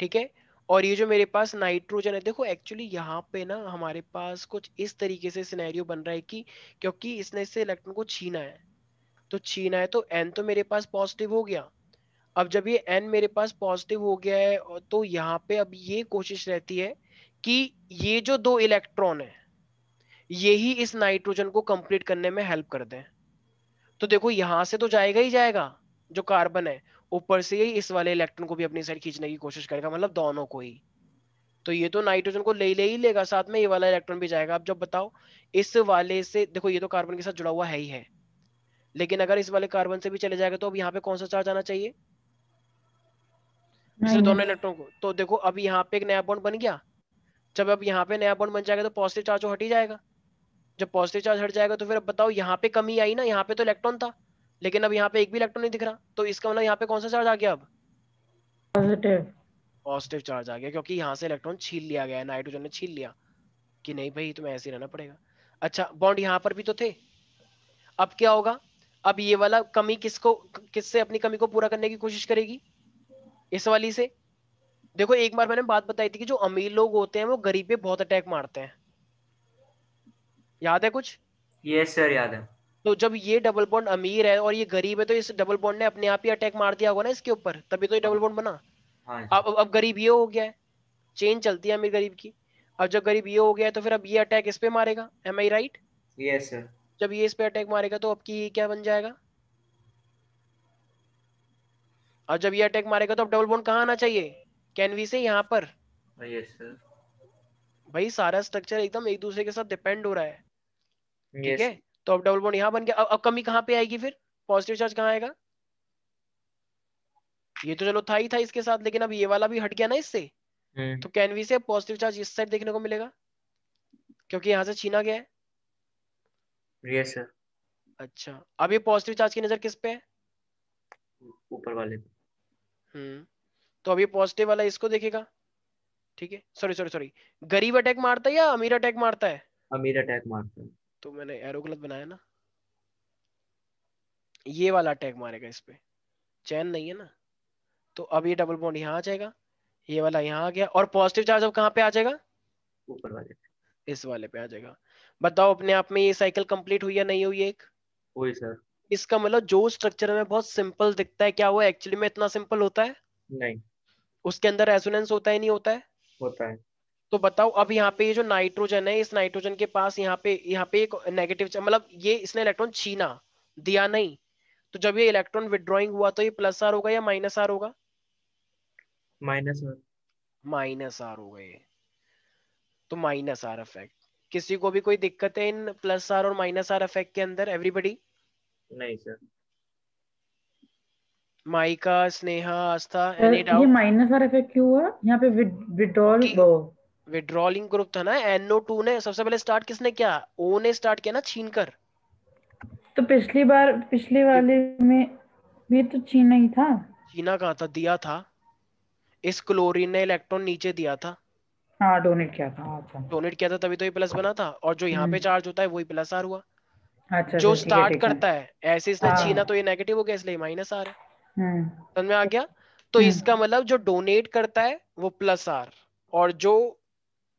ठीक है और ये जो मेरे पास नाइट्रोजन है देखो एक्चुअली यहाँ पे ना हमारे पास कुछ इस तरीके से सिनेरियो बन रहा है कि क्योंकि इसने इससे इलेक्ट्रॉन को छीना है तो छीना है तो एन तो मेरे पास पॉजिटिव हो गया अब जब ये एन मेरे पास पॉजिटिव हो गया है तो यहाँ पे अब ये कोशिश रहती है कि ये जो दो इलेक्ट्रॉन है ही इस नाइट्रोजन को कंप्लीट करने में हेल्प कर दें तो देखो यहां से तो जाएगा ही जाएगा जो कार्बन है ऊपर से ही इस वाले इलेक्ट्रॉन को भी अपनी साइड खींचने की कोशिश करेगा मतलब दोनों को ही तो ये तो नाइट्रोजन को ले ले ही लेगा साथ में ये वाला इलेक्ट्रॉन भी जाएगा आप जब बताओ इस वाले से देखो ये तो कार्बन के साथ जुड़ा हुआ है ही है लेकिन अगर इस वाले कार्बन से भी चले जाएगा तो अब यहाँ पे कौन सा चार्ज आना चाहिए दोनों इलेक्ट्रॉन को तो देखो अब यहाँ पे एक नया बॉन्ड बन गया जब अब यहाँ पे नया बॉन्ड बन जाएगा तो पॉजिटिव चार्ज तो हट ही जाएगा जब पॉजिटिव चार्ज हट जाएगा तो फिर अब बताओ यहाँ पे कमी आई ना यहाँ पे तो इलेक्ट्रॉन था लेकिन अब यहाँ पे एक भी इलेक्ट्रॉन नहीं दिख रहा तो इसका मतलब यहाँ पे कौन सा चार्ज आ गया अब पॉजिटिव पॉजिटिव चार्ज आ गया क्योंकि यहाँ से इलेक्ट्रॉन छीन लिया गया नाइट्रोजन ने छीन लिया कि नहीं भाई तुम्हें ऐसे रहना पड़ेगा अच्छा बॉन्ड यहाँ पर भी तो थे अब क्या होगा अब ये वाला कमी किसको किससे अपनी कमी को पूरा करने की कोशिश करेगी इस वाली से देखो एक बार मैंने बात बताई थी कि जो अमीर लोग होते हैं वो गरीब पे बहुत अटैक मारते हैं याद है कुछ ये yes, सर याद है तो जब ये डबल बॉन्ड अमीर है और ये गरीब है तो इस डबल बॉन्ड ने अपने आप ही अटैक मार दिया होगा ना इसके ऊपर तभी तो ये डबल बॉन्ड बना हाँ अब अब गरीब ये हो गया है चेन चलती है अमीर गरीब की अब जब गरीब ये हो गया है तो फिर अब ये अटैक इस पे मारेगा am I right yes sir जब ये इस पे अटैक मारेगा तो अब की क्या बन जाएगा अब जब ये अटैक मारेगा तो अब डबल बॉन्ड कहाँ आना चाहिए कैनवी से यहाँ पर यस सर भाई सारा स्ट्रक्चर एकदम एक दूसरे के साथ डिपेंड हो रहा है ठीक है तो अब डबल बॉन्ड यहां बन गया अब, अब कमी कहां पे आएगी फिर पॉजिटिव चार्ज कहां आएगा ये तो चलो था ही था इसके साथ लेकिन अब ये वाला भी हट गया ना इससे हम्म। तो कैनवी से पॉजिटिव चार्ज इस साइड देखने को मिलेगा क्योंकि यहां से छीना गया है यस सर अच्छा अब ये पॉजिटिव चार्ज की नजर किस पे है ऊपर वाले पे हम्म तो अब ये पॉजिटिव वाला इसको देखेगा ठीक है सॉरी सॉरी सॉरी गरीब अटैक मारता है या अमीर अटैक मारता है अमीर अटैक मारता है तो मैंने एरो गलत बनाया ना ये वाला अटैक मारेगा इस पे चैन नहीं है ना तो अब ये डबल बॉन्ड यहाँ आ जाएगा ये वाला यहाँ आ गया और पॉजिटिव चार्ज अब कहाँ पे आ जाएगा ऊपर वाले इस वाले पे आ जाएगा बताओ अपने आप में ये साइकिल कंप्लीट हुई या नहीं हुई एक हुई सर इसका मतलब जो स्ट्रक्चर में बहुत सिंपल दिखता है क्या वो एक्चुअली में इतना सिंपल होता है नहीं उसके अंदर रेजोनेंस होता है नहीं होता है होता है तो बताओ अब यहाँ पे ये जो नाइट्रोजन है इस नाइट्रोजन के पास यहाँ पे यहाँ पे एक नेगेटिव मतलब ये इसने इलेक्ट्रॉन छीना दिया नहीं तो जब ये इलेक्ट्रॉन विद्रॉइंग हुआ तो ये प्लस आर होगा या माइनस आर होगा माइनस आर माइनस आर होगा ये तो माइनस आर इफेक्ट किसी को भी कोई दिक्कत है इन प्लस आर और माइनस आर इफेक्ट के अंदर एवरीबडी नहीं सर माइका स्नेहा आस्था एनी डाउट ये माइनस आर इफेक्ट क्यों हुआ यहाँ पे विड्रॉल विड्रॉलिंग ग्रुप था ना एनओ टू ने सबसे पहले स्टार्ट किसने किया ओ ने स्टार्ट किया ना छीन कर तो पिछली बार पिछले वाले में भी तो चीना ही था चीना कहा था दिया था इस क्लोरीन ने इलेक्ट्रॉन नीचे दिया था हाँ डोनेट किया था अच्छा डोनेट किया था तभी तो ये प्लस बना था और जो यहाँ पे चार्ज हम्म। होता है वही प्लस आर हुआ अच्छा जो स्टार्ट करता है ऐसे इसने हाँ। छीना तो ये नेगेटिव हो गया इसलिए माइनस आर है हम्म। समझ में आ गया तो हम्म। इसका मतलब जो डोनेट करता है वो प्लस आर और जो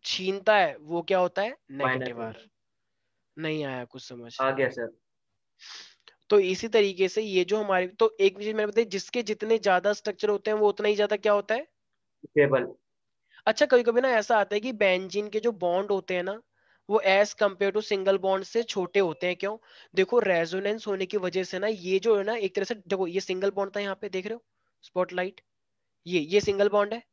छीनता है वो क्या होता है नेगेटिव आर नहीं आया कुछ समझ आ गया सर तो इसी तरीके से ये जो हमारे तो एक चीज मैंने बताया जिसके जितने ज्यादा स्ट्रक्चर होते हैं वो उतना ही ज्यादा क्या होता है स्टेबल अच्छा कभी कभी ना ऐसा आता है कि बेंजीन के जो बॉन्ड होते हैं ना वो as compare to single bond से छोटे होते हैं क्यों देखो रेजोनेंस होने की वजह से ना ये जो है ना एक तरह से देखो ये सिंगल बॉन्ड था यहाँ पे देख रहे हो स्पॉटलाइट ये ये सिंगल बॉन्ड है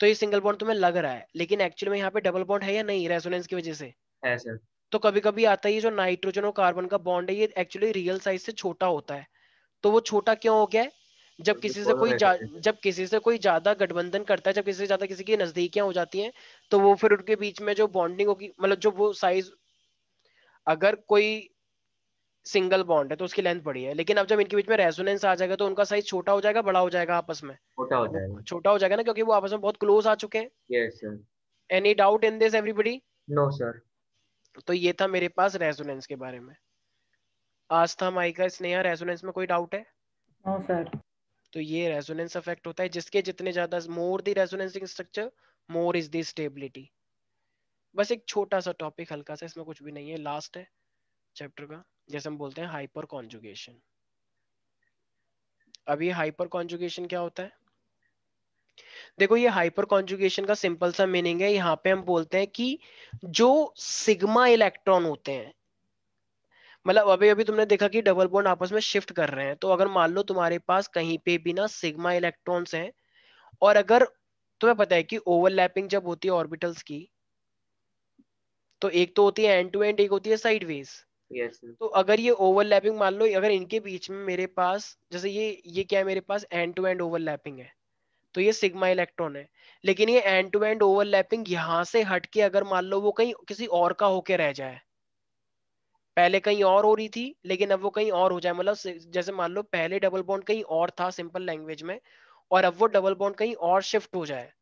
तो ये सिंगल बॉन्ड तुम्हें लग रहा है लेकिन एक्चुअली में यहाँ पे डबल बॉन्ड है या नहीं रेजोनेंस की वजह से है सर तो कभी कभी आता है ये जो नाइट्रोजन और कार्बन का बॉन्ड है ये एक्चुअली रियल साइज से छोटा होता है तो वो छोटा क्यों हो गया जब तो किसी से कोई जब किसी से कोई ज्यादा गठबंधन करता है जब किसी से ज्यादा किसी की नजदीकियां हो जाती हैं तो वो फिर उनके बीच में जो बॉन्डिंग होगी मतलब जो वो साइज अगर कोई सिंगल बॉन्ड है तो उसकी लेंथ बड़ी है लेकिन अब जब इनके बीच में रेजोनेंस आ जाएगा तो उनका साइज छोटा हो जाएगा बड़ा हो जाएगा आपस में छोटा हो जाएगा छोटा हो जाएगा ना क्योंकि वो आपस में बहुत क्लोज आ चुके हैं any doubt in this everybody no sir तो ये था मेरे पास रेजोनेंस के बारे में आस्था माइका स्नेहा रेजोनेंस में कोई डाउट है नो सर तो ये रेजोनेंस इफेक्ट होता है जिसके जितने ज्यादा more the resonancing structure more is the stability बस एक छोटा सा टॉपिक हल्का सा इसमें कुछ भी नहीं है लास्ट है चैप्टर का जैसे हम बोलते हैं हाइपर कॉन्जुगेशन अब ये हाइपर कॉन्जुगेशन क्या होता है देखो ये हाइपर कॉन्जुगेशन का सिंपल सा मीनिंग है यहाँ पे हम बोलते हैं कि जो सिग्मा इलेक्ट्रॉन होते हैं मतलब अभी अभी तुमने देखा कि डबल बोन आपस में शिफ्ट कर रहे हैं तो अगर मान लो तुम्हारे पास कहीं पे भी ना सिग्मा इलेक्ट्रॉन्स हैं और अगर तुम्हें पता है कि ओवरलैपिंग जब होती है ऑर्बिटल्स की तो एक तो होती है एंड टू एंड एक होती है साइडवेज yes. तो अगर ये ओवरलैपिंग मान लो अगर इनके बीच में मेरे पास जैसे ये ये क्या है मेरे पास एंड टू एंड ओवरलैपिंग है तो ये सिग्मा इलेक्ट्रॉन है लेकिन ये एंड टू एंड ओवरलैपिंग यहाँ से हट के अगर मान लो वो कहीं किसी और का होके रह जाए पहले कहीं और हो रही थी लेकिन अब वो कहीं और हो जाए मतलब जैसे मान लो पहले डबल बॉन्ड कहीं और था सिंपल लैंग्वेज में और अब वो डबल बॉन्ड कहीं और शिफ्ट हो जाए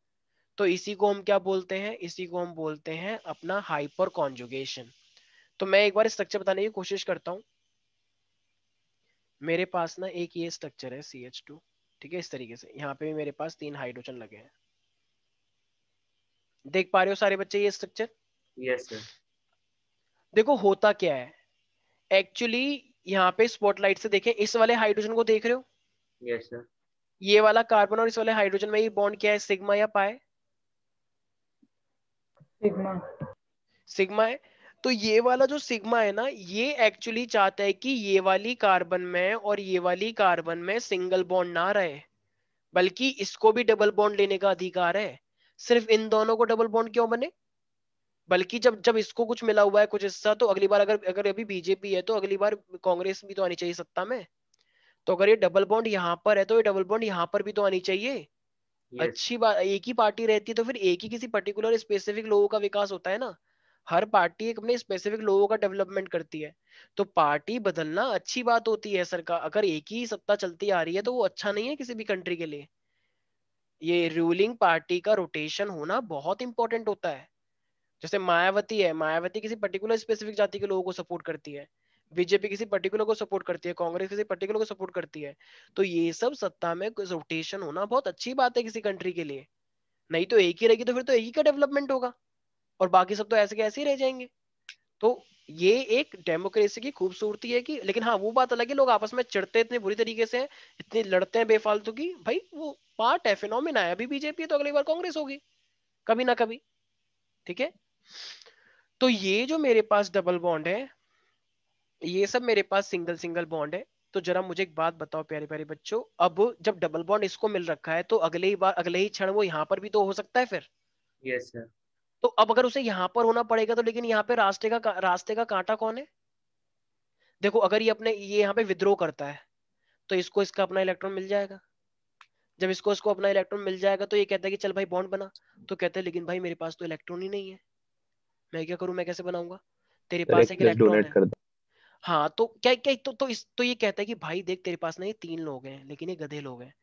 तो इसी को हम क्या बोलते हैं इसी को हम बोलते हैं अपना हाइपर कॉन्जुगेशन तो मैं एक बार स्ट्रक्चर बताने की कोशिश करता हूँ मेरे पास ना एक ये स्ट्रक्चर है सी एच टू ठीक है इस तरीके से यहाँ पे भी मेरे पास तीन हाइड्रोजन लगे हैं देख पा रहे हो सारे बच्चे ये स्ट्रक्चर यस सर देखो होता क्या है एक्चुअली यहाँ पे स्पॉटलाइट से देखें इस वाले हाइड्रोजन को देख रहे हो यस yes, सर ये वाला कार्बन और इस वाले हाइड्रोजन में ये बॉन्ड क्या है सिग्मा या पाए सिग्मा सिग्मा है तो ये वाला जो सिग्मा है ना ये एक्चुअली चाहता है कि ये वाली कार्बन में और ये वाली कार्बन में सिंगल बॉन्ड ना रहे बल्कि इसको भी डबल बॉन्ड लेने का अधिकार है सिर्फ इन दोनों को डबल बॉन्ड क्यों बने बल्कि जब जब इसको कुछ मिला हुआ है कुछ हिस्सा तो अगली बार अगर अगर अभी बीजेपी है तो अगली बार कांग्रेस भी तो आनी चाहिए सत्ता में तो अगर ये डबल बॉन्ड यहाँ पर है तो ये डबल बॉन्ड यहाँ पर भी तो आनी चाहिए yes. अच्छी बात एक ही पार्टी रहती है तो फिर एक ही किसी पर्टिकुलर स्पेसिफिक लोगों का विकास होता है ना हर पार्टी एक अपने स्पेसिफिक लोगों का डेवलपमेंट करती है तो पार्टी बदलना अच्छी बात होती है सरकार अगर एक ही सत्ता चलती आ रही है तो वो अच्छा नहीं है किसी भी कंट्री के लिए ये रूलिंग पार्टी का रोटेशन होना बहुत इंपॉर्टेंट होता है जैसे मायावती है मायावती किसी पर्टिकुलर स्पेसिफिक जाति के लोगों को सपोर्ट करती है बीजेपी किसी पर्टिकुलर को सपोर्ट करती है कांग्रेस किसी पर्टिकुलर को सपोर्ट करती है तो ये सब सत्ता में रोटेशन होना बहुत अच्छी बात है किसी कंट्री के लिए नहीं तो एक ही रहेगी तो फिर तो एक ही का डेवलपमेंट होगा और बाकी सब तो ऐसे के ऐसे ही रह जाएंगे तो ये एक डेमोक्रेसी की खूबसूरती है कि लेकिन हाँ वो बात अलग है लोग आपस में चढ़ते इतने बुरी तरीके से हैं इतने लड़ते हैं बेफालतू की भाई वो पार्ट है फिनोमिन है अभी बीजेपी है तो अगली बार कांग्रेस होगी कभी ना कभी ठीक है तो ये जो मेरे पास डबल बॉन्ड है ये सब मेरे पास सिंगल सिंगल बॉन्ड है तो जरा मुझे एक बात बताओ प्यारे प्यारे बच्चों अब जब डबल बॉन्ड इसको मिल रखा है तो अगले ही बार अगले ही क्षण वो यहाँ पर भी तो हो सकता है फिर यस yes, सर तो अब अगर उसे यहाँ पर होना पड़ेगा तो लेकिन यहाँ पे रास्ते का रास्ते का कांटा कौन है देखो अगर ये अपने ये यहाँ पे विद्रोह करता है तो इसको इसका अपना इलेक्ट्रॉन मिल जाएगा जब इसको इसको अपना इलेक्ट्रॉन मिल जाएगा तो ये कहता है कि चल भाई बॉन्ड बना तो कहते हैं लेकिन भाई मेरे पास तो इलेक्ट्रॉन ही नहीं है मैं क्या करूं मैं कैसे बनाऊंगा तेरे तो पास एक इलेक्ट्रॉन है हाँ तो क्या क्या तो तो इस तो ये कहता है कि भाई देख तेरे पास नहीं तीन लोग हैं लेकिन ये गधे लोग हैं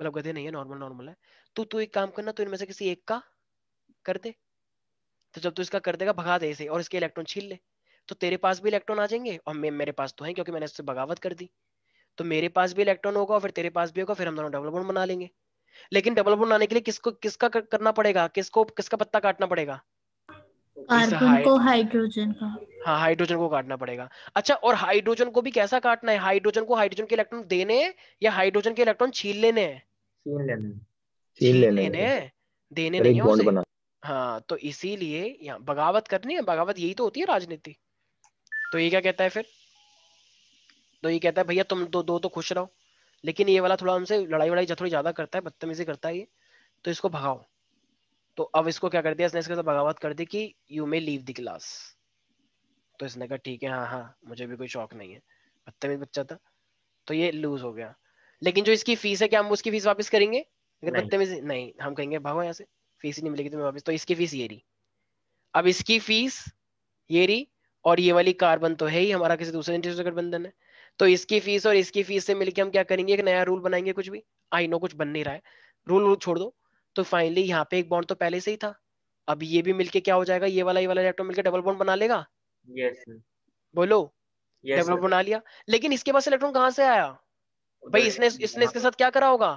मतलब गधे नहीं है नॉर्मल नॉर्मल है तो तू एक काम करना तो इनमें से किसी एक का कर दे तो जब तू इसका कर देगा भगा दे इसे और इसके इलेक्ट्रॉन छीन ले तो तेरे पास भी इलेक्ट्रॉन आ जाएंगे और मे, मेरे पास तो है क्योंकि मैंने इससे बगावत कर दी तो मेरे पास भी इलेक्ट्रॉन होगा फिर तेरे पास भी होगा फिर हम दोनों डबल बोन बना लेंगे लेकिन डबल बोन बनाने के लिए किसको किसका करना पड़ेगा किसको किसका पत्ता काटना पड़ेगा हाइड्रोजन का हाँ हाइड्रोजन को काटना पड़ेगा अच्छा और हाइड्रोजन को भी कैसा काटना है हाइड्रोजन को हाइड्रोजन के इलेक्ट्रॉन देने या हाइड्रोजन के इलेक्ट्रॉन छीन लेने छीन लेने छीन लेने देने नहीं है हाँ तो इसीलिए यहाँ बगावत करनी है बगावत यही तो होती है राजनीति तो ये क्या कहता है फिर तो ये कहता है भैया तुम दो दो तो खुश रहो लेकिन ये वाला थोड़ा हमसे लड़ाई वड़ाई थोड़ी ज्यादा करता है बदतमीजी करता है ये तो इसको भगाओ तो अब इसको क्या कर दिया इसने इसके साथ बगावत कर दी कि you may leave the class तो इसने कहा ठीक है हाँ हाँ मुझे भी कोई शौक नहीं है बदतमीज बच्चा था तो ये लूज हो गया लेकिन जो इसकी फीस है क्या हम उसकी फीस वापस करेंगे अगर बदतमीजी नहीं हम कहेंगे भागो यहाँ से फीस ही नहीं मिलेगी तुम्हें वापस तो इसकी फीस ये रही अब इसकी फीस ये रही और ये वाली कार्बन तो है ही हमारा किसी दूसरे इंटरेस्ट गठबंधन है तो इसकी फीस और इसकी फीस से मिलकर हम क्या करेंगे एक नया रूल बनाएंगे कुछ भी आई नो कुछ बन नहीं रहा है रूल रूल छोड़ दो तो फाइनली यहाँ पे एक बॉन्ड तो पहले से ही था अब ये भी मिलके क्या हो जाएगा ये वाला ये वाला इलेक्ट्रॉन मिलकर डबल बॉन्ड बना लेगा yes, sir. बोलो yes, डबल बना लिया लेकिन इसके पास इलेक्ट्रॉन कहाँ से आया भाई इसने इसने इसके साथ क्या करा होगा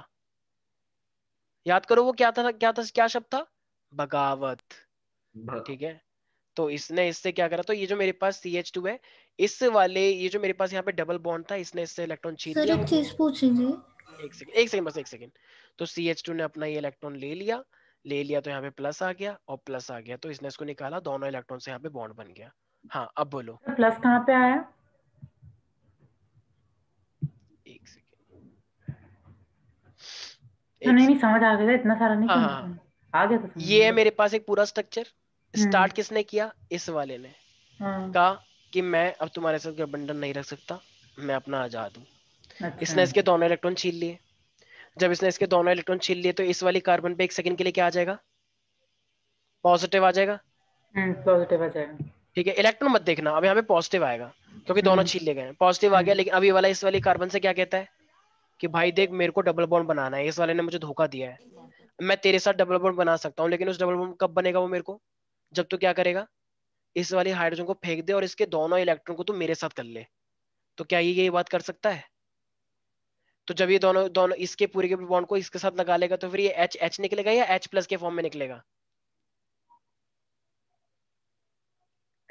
याद करो वो क्या था क्या था क्या शब्द था बगावत ठीक है तो इसने इससे क्या करा तो ये जो मेरे पास सी एच टू है इस वाले ये जो मेरे पास यहाँ पे डबल बॉन्ड था इसने इससे इलेक्ट्रॉन छीन लिया एक एक सेकंड एक सेकंड बस एक सेकंड तो सी एच टू ने अपना ये इलेक्ट्रॉन ले लिया ले लिया तो यहाँ पे प्लस आ गया और प्लस आ गया तो इसने इसको निकाला दोनों इलेक्ट्रॉन से यहाँ पे बॉन्ड बन गया हाँ अब बोलो प्लस कहाँ पे आया तो नहीं समझ आ हाँ, हाँ। ये है मेरे पास एक पूरा स्ट्रक्चर हम्म। स्टार्ट किसने किया इस वाले ने हाँ। कहा कि मैं अब तुम्हारे साथ गठबंधन नहीं रख सकता मैं अपना आजाद हूँ अच्छा। इसने इसके दोनों इलेक्ट्रॉन छीन लिए जब इसने इसके दोनों इलेक्ट्रॉन छीन लिए तो इस वाली कार्बन पे एक सेकंड के लिए क्या आ जाएगा पॉजिटिव आ जाएगा पॉजिटिव हम्म, आ जाएगा ठीक है इलेक्ट्रॉन मत देखना अब यहाँ पे पॉजिटिव आएगा क्योंकि दोनों हम्म। छीन ले गए पॉजिटिव आ गया लेकिन अभी वाला इस वाली कार्बन से क्या कहता है कि भाई देख मेरे को डबल बॉन्ड बनाना है इस वाले ने मुझे धोखा दिया है मैं तेरे साथ डबल बॉन्ड बना सकता हूँ लेकिन उस डबल बॉन्ड कब बनेगा वो मेरे को जब तो क्या करेगा इस वाले हाइड्रोजन को फेंक दे और इसके दोनों इलेक्ट्रॉन को तू मेरे साथ कर ले तो क्या ये यही बात कर सकता है तो जब ये दोनों दोनों इसके पूरे के बॉन्ड को इसके साथ लगा लेगा तो फिर ये एच एच निकलेगा या एच प्लस के फॉर्म में निकलेगा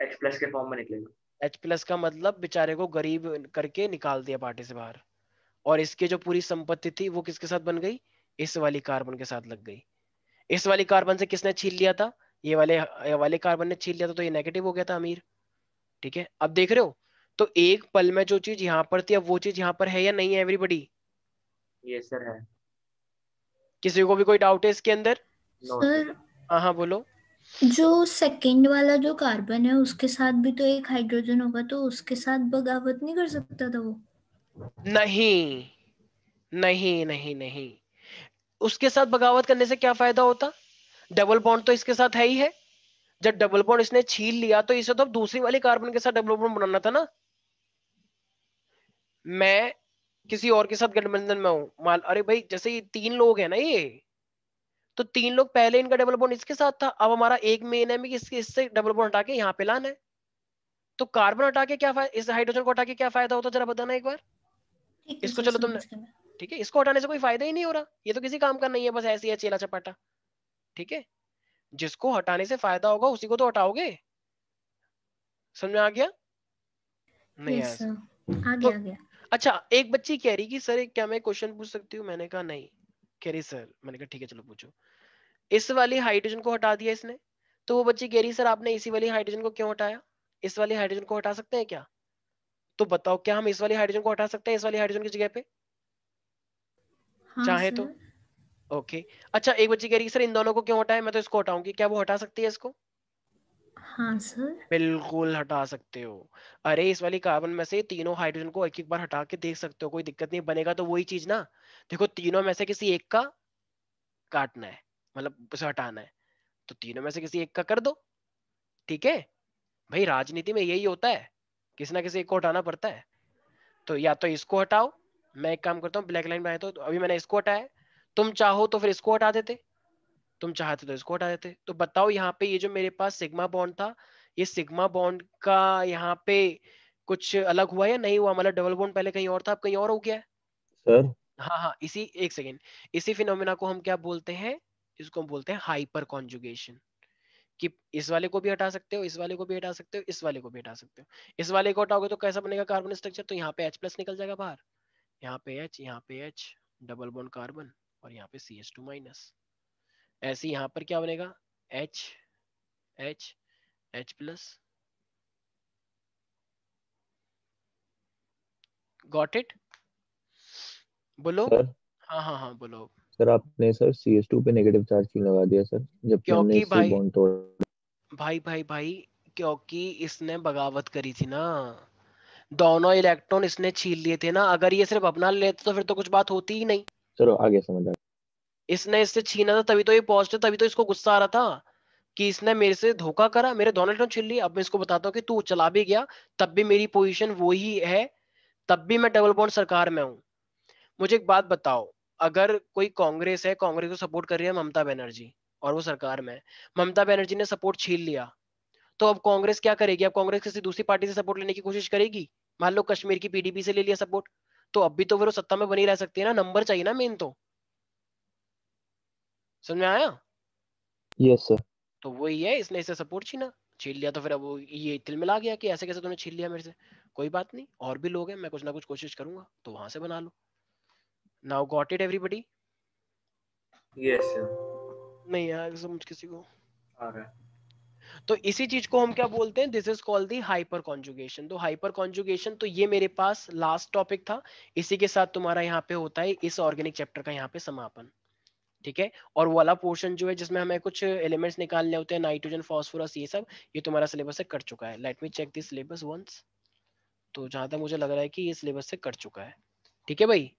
एच प्लस के फॉर्म में निकलेगा एच प्लस का मतलब बेचारे को गरीब करके निकाल दिया पार्टी से बाहर और इसके जो पूरी संपत्ति थी वो किसके साथ बन गई इस वाली कार्बन के साथ लग गई इस वाली कार्बन से किसने छीन लिया था ये वाले ये वाले कार्बन ने छीन लिया था तो ये नेगेटिव हो गया था अमीर ठीक है अब देख रहे हो तो एक पल में जो चीज यहाँ पर थी अब वो चीज यहाँ पर है या नहीं है एवरीबडी ये सर है किसी को भी कोई डाउट है इसके अंदर हाँ हाँ बोलो जो सेकंड वाला जो कार्बन है उसके साथ भी तो एक हाइड्रोजन होगा तो उसके साथ बगावत नहीं कर सकता था वो नहीं नहीं नहीं नहीं उसके साथ बगावत करने से क्या फायदा होता डबल बॉन्ड तो इसके साथ है ही है जब डबल बॉन्ड इसने छीन लिया तो इसे तो अब दूसरी वाली कार्बन के साथ डबल बॉन्ड बनाना था ना मैं किसी और के साथ गठबंधन में हूं मान अरे भाई जैसे ये तीन लोग है ना ये तो तीन लोग पहले इनका डबल बॉन्ड इसके साथ था अब हमारा एक मेन है इसके इससे डबल बॉन्ड हटा के यहाँ पे लाना है तो कार्बन हटा के क्या फायदा इस हाइड्रोजन को हटा के क्या फायदा होता जरा बताना एक बार इसको चलो तुमने ठीक है इसको हटाने से कोई फायदा ही नहीं हो रहा ये तो किसी काम का नहीं है बस ऐसी है चेला चपाटा ठीक है जिसको हटाने से फायदा होगा उसी को तो हटाओगे समझ में आ गया नहीं yes, आ गया, तो, गया अच्छा एक बच्ची कह रही कि सर क्या मैं क्वेश्चन पूछ सकती हूँ मैंने कहा नहीं कह रही सर मैंने कहा ठीक है चलो पूछो इस वाली हाइड्रोजन को हटा दिया इसने तो वो बच्ची कह रही सर आपने इसी वाली हाइड्रोजन को क्यों हटाया इस वाली हाइड्रोजन को हटा सकते हैं क्या तो बताओ क्या हम इस वाले हाइड्रोजन को हटा सकते हैं इस वाले हाइड्रोजन की जगह पे हाँ, चाहे तो ओके अच्छा एक बच्ची कह रही सर इन दोनों को क्यों हटाए मैं तो इसको हटाऊंगी क्या वो हटा सकती है इसको हाँ सर बिल्कुल हटा सकते हो अरे इस वाली कार्बन में से तीनों हाइड्रोजन को एक एक बार हटा के देख सकते हो कोई दिक्कत नहीं बनेगा तो वही चीज ना देखो तीनों में से किसी एक का काटना है मतलब उसे हटाना है तो तीनों में से किसी एक का कर दो ठीक है भाई राजनीति में यही होता है किसी ना किसी एक को हटाना पड़ता है तो या तो इसको हटाओ मैं एक काम करता हूँ ब्लैक लाइन बनाए तो, अभी मैंने इसको हटाया तुम चाहो तो फिर इसको हटा देते तुम चाहते तो इसको हटा देते तो बताओ यहाँ पे ये जो मेरे पास सिग्मा बॉन्ड था ये सिग्मा बॉन्ड का यहाँ पे कुछ अलग हुआ या नहीं हुआ मतलब डबल बॉन्ड पहले कहीं और था अब कहीं और हो गया सर हाँ हाँ इसी एक सेकेंड इसी फिनोमिना को हम क्या बोलते हैं इसको हम बोलते हैं हाइपर कॉन्जुगेशन कि इस वाले को भी हटा सकते हो इस वाले को भी हटा सकते हो इस वाले को भी हटा सकते हो इस वाले को हटाओगे तो कैसा बनेगा कार्बन स्ट्रक्चर तो यहाँ पे एच प्लस निकल जाएगा बाहर यहाँ पे एच यहाँ पे एच डबल बोन कार्बन और यहाँ पे सी एच टू माइनस ऐसे यहाँ पर क्या बनेगा H H H plus got it बोलो हाँ हाँ हाँ बोलो सर आपने सर सी एस टू पे नेगेटिव चार्ज क्यों लगा दिया सर जब क्योंकि भाई, भाई भाई भाई क्योंकि इसने बगावत करी थी ना दोनों इलेक्ट्रॉन इसने छीन लिए थे ना अगर ये सिर्फ अपना लेते तो फिर तो कुछ बात होती ही नहीं चलो आगे समझ आ इसने इससे छीना था तभी तो ये पॉजिटिव तभी तो इसको गुस्सा आ रहा था कि इसने मेरे से धोखा करा मेरे दोनों इलेक्ट्रॉन छीन लिए अब मैं इसको बताता हूँ कि तू चला भी गया तब भी मेरी पोजिशन वही है तब भी मैं डबल बॉन्ड सरकार में हूँ मुझे एक बात बताओ अगर कोई कांग्रेस है कांग्रेस को सपोर्ट कर रही है ममता बनर्जी और वो सरकार में ममता बनर्जी ने सपोर्ट छीन लिया तो अब कांग्रेस क्या करेगी अब कांग्रेस किसी दूसरी पार्टी से सपोर्ट लेने की कोशिश करेगी मान लो कश्मीर की पीडीपी से ले लिया सपोर्ट तो अब भी तो वो सत्ता में बनी रह सकती है ना नंबर चाहिए ना मेन तो समझ में आया यस yes, सर तो वही है इसने इसे सपोर्ट छीना छीन लिया तो फिर अब वो ये तिल मिला गया कि ऐसे कैसे तुमने छीन लिया मेरे से कोई बात नहीं और भी लोग हैं मैं कुछ ना कुछ कोशिश करूंगा तो वहां से बना लो now got it everybody yes sir नहीं यार समझ किसी को आ रहा है तो इसी चीज को हम क्या बोलते हैं this is called the hyperconjugation तो हाइपर कॉन्जुगेशन तो ये मेरे पास लास्ट टॉपिक था इसी के साथ तुम्हारा यहाँ पे होता है इस ऑर्गेनिक चैप्टर का यहाँ पे समापन ठीक है और वाला पोर्शन जो है जिसमें हमें कुछ एलिमेंट्स निकालने होते हैं नाइट्रोजन फॉस्फोरस ये सब ये तुम्हारा सिलेबस से कट चुका है let me check this syllabus once तो जहां तक मुझे लग रहा है कि ये सिलेबस से कट चुका है ठीक है भाई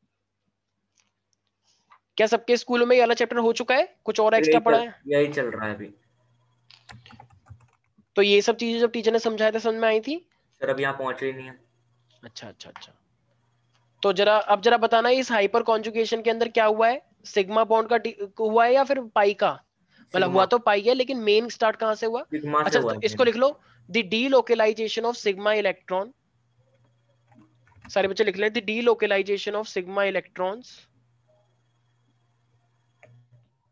क्या सबके स्कूलों में ये वाला चैप्टर हो चुका है कुछ और एक्स्ट्रा पढ़ा है यही चल रहा है अभी तो ये सब चीजें जब टीचर ने समझाया था समझ में आई थी सर अब यहाँ पहुंच रही नहीं है अच्छा अच्छा अच्छा तो जरा अब जरा बताना इस हाइपर कॉन्जुगेशन के अंदर क्या हुआ है सिग्मा बॉन्ड का हुआ है या फिर पाई का मतलब हुआ तो पाई है लेकिन मेन स्टार्ट कहां से हुआ अच्छा हुआ तो इसको लिख लो the delocalization of sigma electron सारे बच्चे लिख लें the delocalization of sigma electrons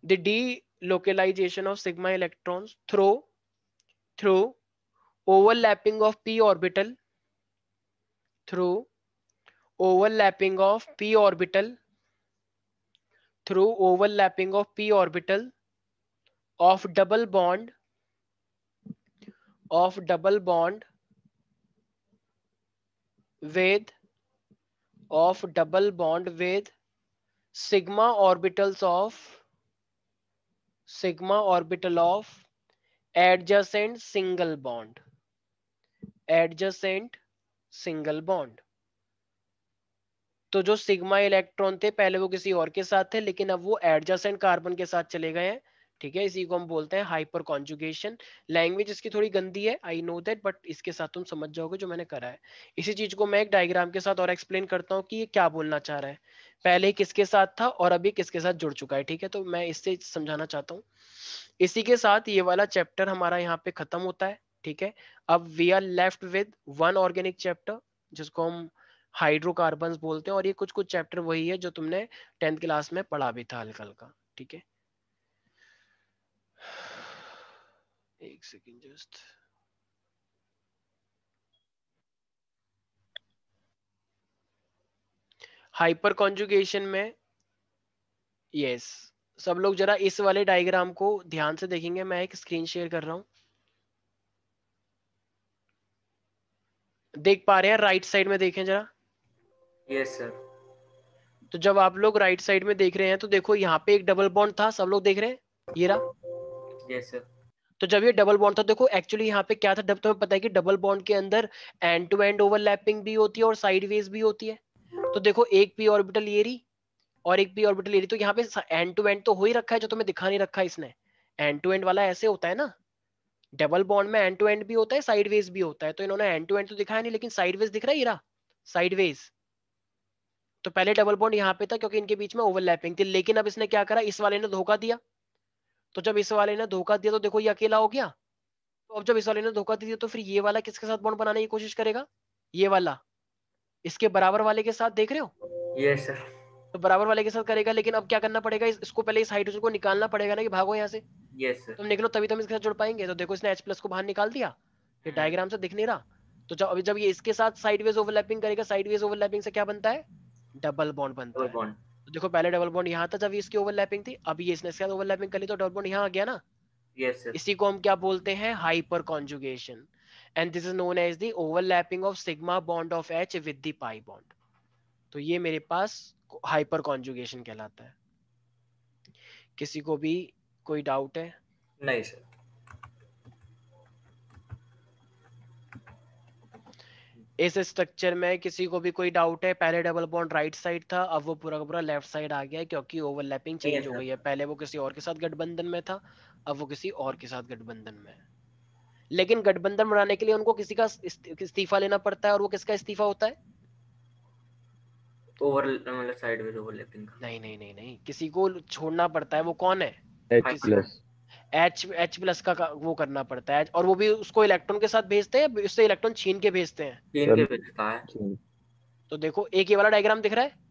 the delocalization of sigma electrons through through overlapping of p orbital through overlapping of p orbital through overlapping of p orbital of double bond of double bond with of double bond with sigma orbitals of sigma orbital of adjacent single bond adjacent single bond तो जो sigma electron थे पहले वो किसी और के साथ थे लेकिन अब वो एडजसेंट कार्बन के साथ चले गए हैं ठीक है इसी को हम बोलते हैं हाइपर कॉन्जुगेशन लैंग्वेज इसकी थोड़ी गंदी है आई नो दैट बट इसके साथ तुम समझ जाओगे जो मैंने करा है इसी चीज को मैं एक डायग्राम के साथ और एक्सप्लेन करता हूँ कि ये क्या बोलना चाह रहा है पहले किसके साथ था और अभी किसके साथ जुड़ चुका है ठीक है तो मैं इससे समझाना चाहता हूँ इसी के साथ ये वाला चैप्टर हमारा यहाँ पे खत्म होता है ठीक है अब we are left with one organic chapter जिसको हम हाइड्रोकार्बन बोलते हैं और ये कुछ कुछ चैप्टर वही है जो तुमने टेंथ क्लास में पढ़ा भी था हल्का हल्का ठीक है एक सेकेंड जस्ट हाइपर कॉन्जुगेशन में यस yes, सब लोग जरा इस वाले डायग्राम को ध्यान से देखेंगे मैं एक स्क्रीन शेयर कर रहा हूं देख पा रहे हैं राइट साइड में देखें जरा यस yes, सर तो जब आप लोग राइट साइड में देख रहे हैं तो देखो यहाँ पे एक डबल बॉन्ड था सब लोग देख रहे हैं ये रहा यस yes, सर तो जब ये डबल बॉन्ड था देखो एक्चुअली यहाँ पे क्या था तुम्हें तो पता है कि डबल बॉन्ड के अंदर एंड टू एंड ओवरलैपिंग भी होती है और साइडवेज भी होती है तो देखो एक पी ऑर्बिटल ये रही और एक पी ऑर्बिटल ये रही तो यहाँ पे एंड टू एंड तो हो ही रखा है जो तुम्हें दिखा नहीं रखा है इसने एंड टू एंड वाला ऐसे होता है ना डबल बॉन्ड में एंड टू एंड भी होता है साइडवेज भी होता है तो इन्होंने एंड टू एंड तो दिखाया नहीं लेकिन साइडवेज दिख रहा है रहा साइडवेज तो पहले डबल बॉन्ड यहाँ पे था क्योंकि इनके बीच में ओवरलैपिंग थी लेकिन अब इसने क्या करा इस वाले ने धोखा दिया तो जब इस वाले ने धोखा दिया तो देखो ये अकेला हो गया तो अब जब इस वाले ने धोखा दिया तो फिर ये वाला किसके साथ बॉन्ड बनाने की कोशिश करेगा ये वाला इसके बराबर वाले के साथ देख रहे हो यस सर तो बराबर वाले के साथ करेगा लेकिन अब क्या करना पड़ेगा इस, इसको पहले इस हाइड्रोजन को निकालना पड़ेगा ना कि भागो यहाँ से yes, sir. तुम निकलो तभी तो हम इसके साथ जुड़ पाएंगे तो देखो इसने H प्लस को बाहर निकाल दिया ये डायग्राम hmm. से दिख नहीं रहा तो जब अभी जब ये इसके साथ साइडवेज ओवरलैपिंग करेगा साइडवेज ओवरलैपिंग से क्या बनता है डबल बॉन्ड बनता है देखो पहले डबल बॉन्ड यहाँ था जब इसकी ओवरलैपिंग थी अभी इसने इसके साथ ओवरलैपिंग कर ली तो डबल बॉन्ड यहाँ आ गया ना yes, इसी को हम क्या बोलते हैं hyperconjugation and this is known as the overlapping of sigma bond of H with the pi bond तो ये मेरे पास हाइपर कॉन्जुगेशन कहलाता है किसी को भी कोई डाउट है नहीं सर इस स्ट्रक्चर में किसी को भी कोई डाउट है पहले डबल बॉन्ड राइट साइड था अब वो पूरा का पूरा लेफ्ट साइड आ गया है क्योंकि ओवरलैपिंग चेंज हो गई है पहले वो किसी और के साथ गठबंधन में था अब वो किसी और के साथ गठबंधन में लेकिन गठबंधन बनाने के लिए उनको किसी का इस्तीफा लेना पड़ता है और वो किसका इस्तीफा होता है ओवर साइड मतलब में ओवरलैपिंग नहीं नहीं नहीं नहीं किसी को छोड़ना पड़ता है वो कौन है एच एच प्लस का वो करना पड़ता है और वो भी उसको इलेक्ट्रॉन के साथ भेजते हैं उससे इलेक्ट्रॉन छीन के भेजते हैं तो देखो एक ये वाला डायग्राम दिख रहा है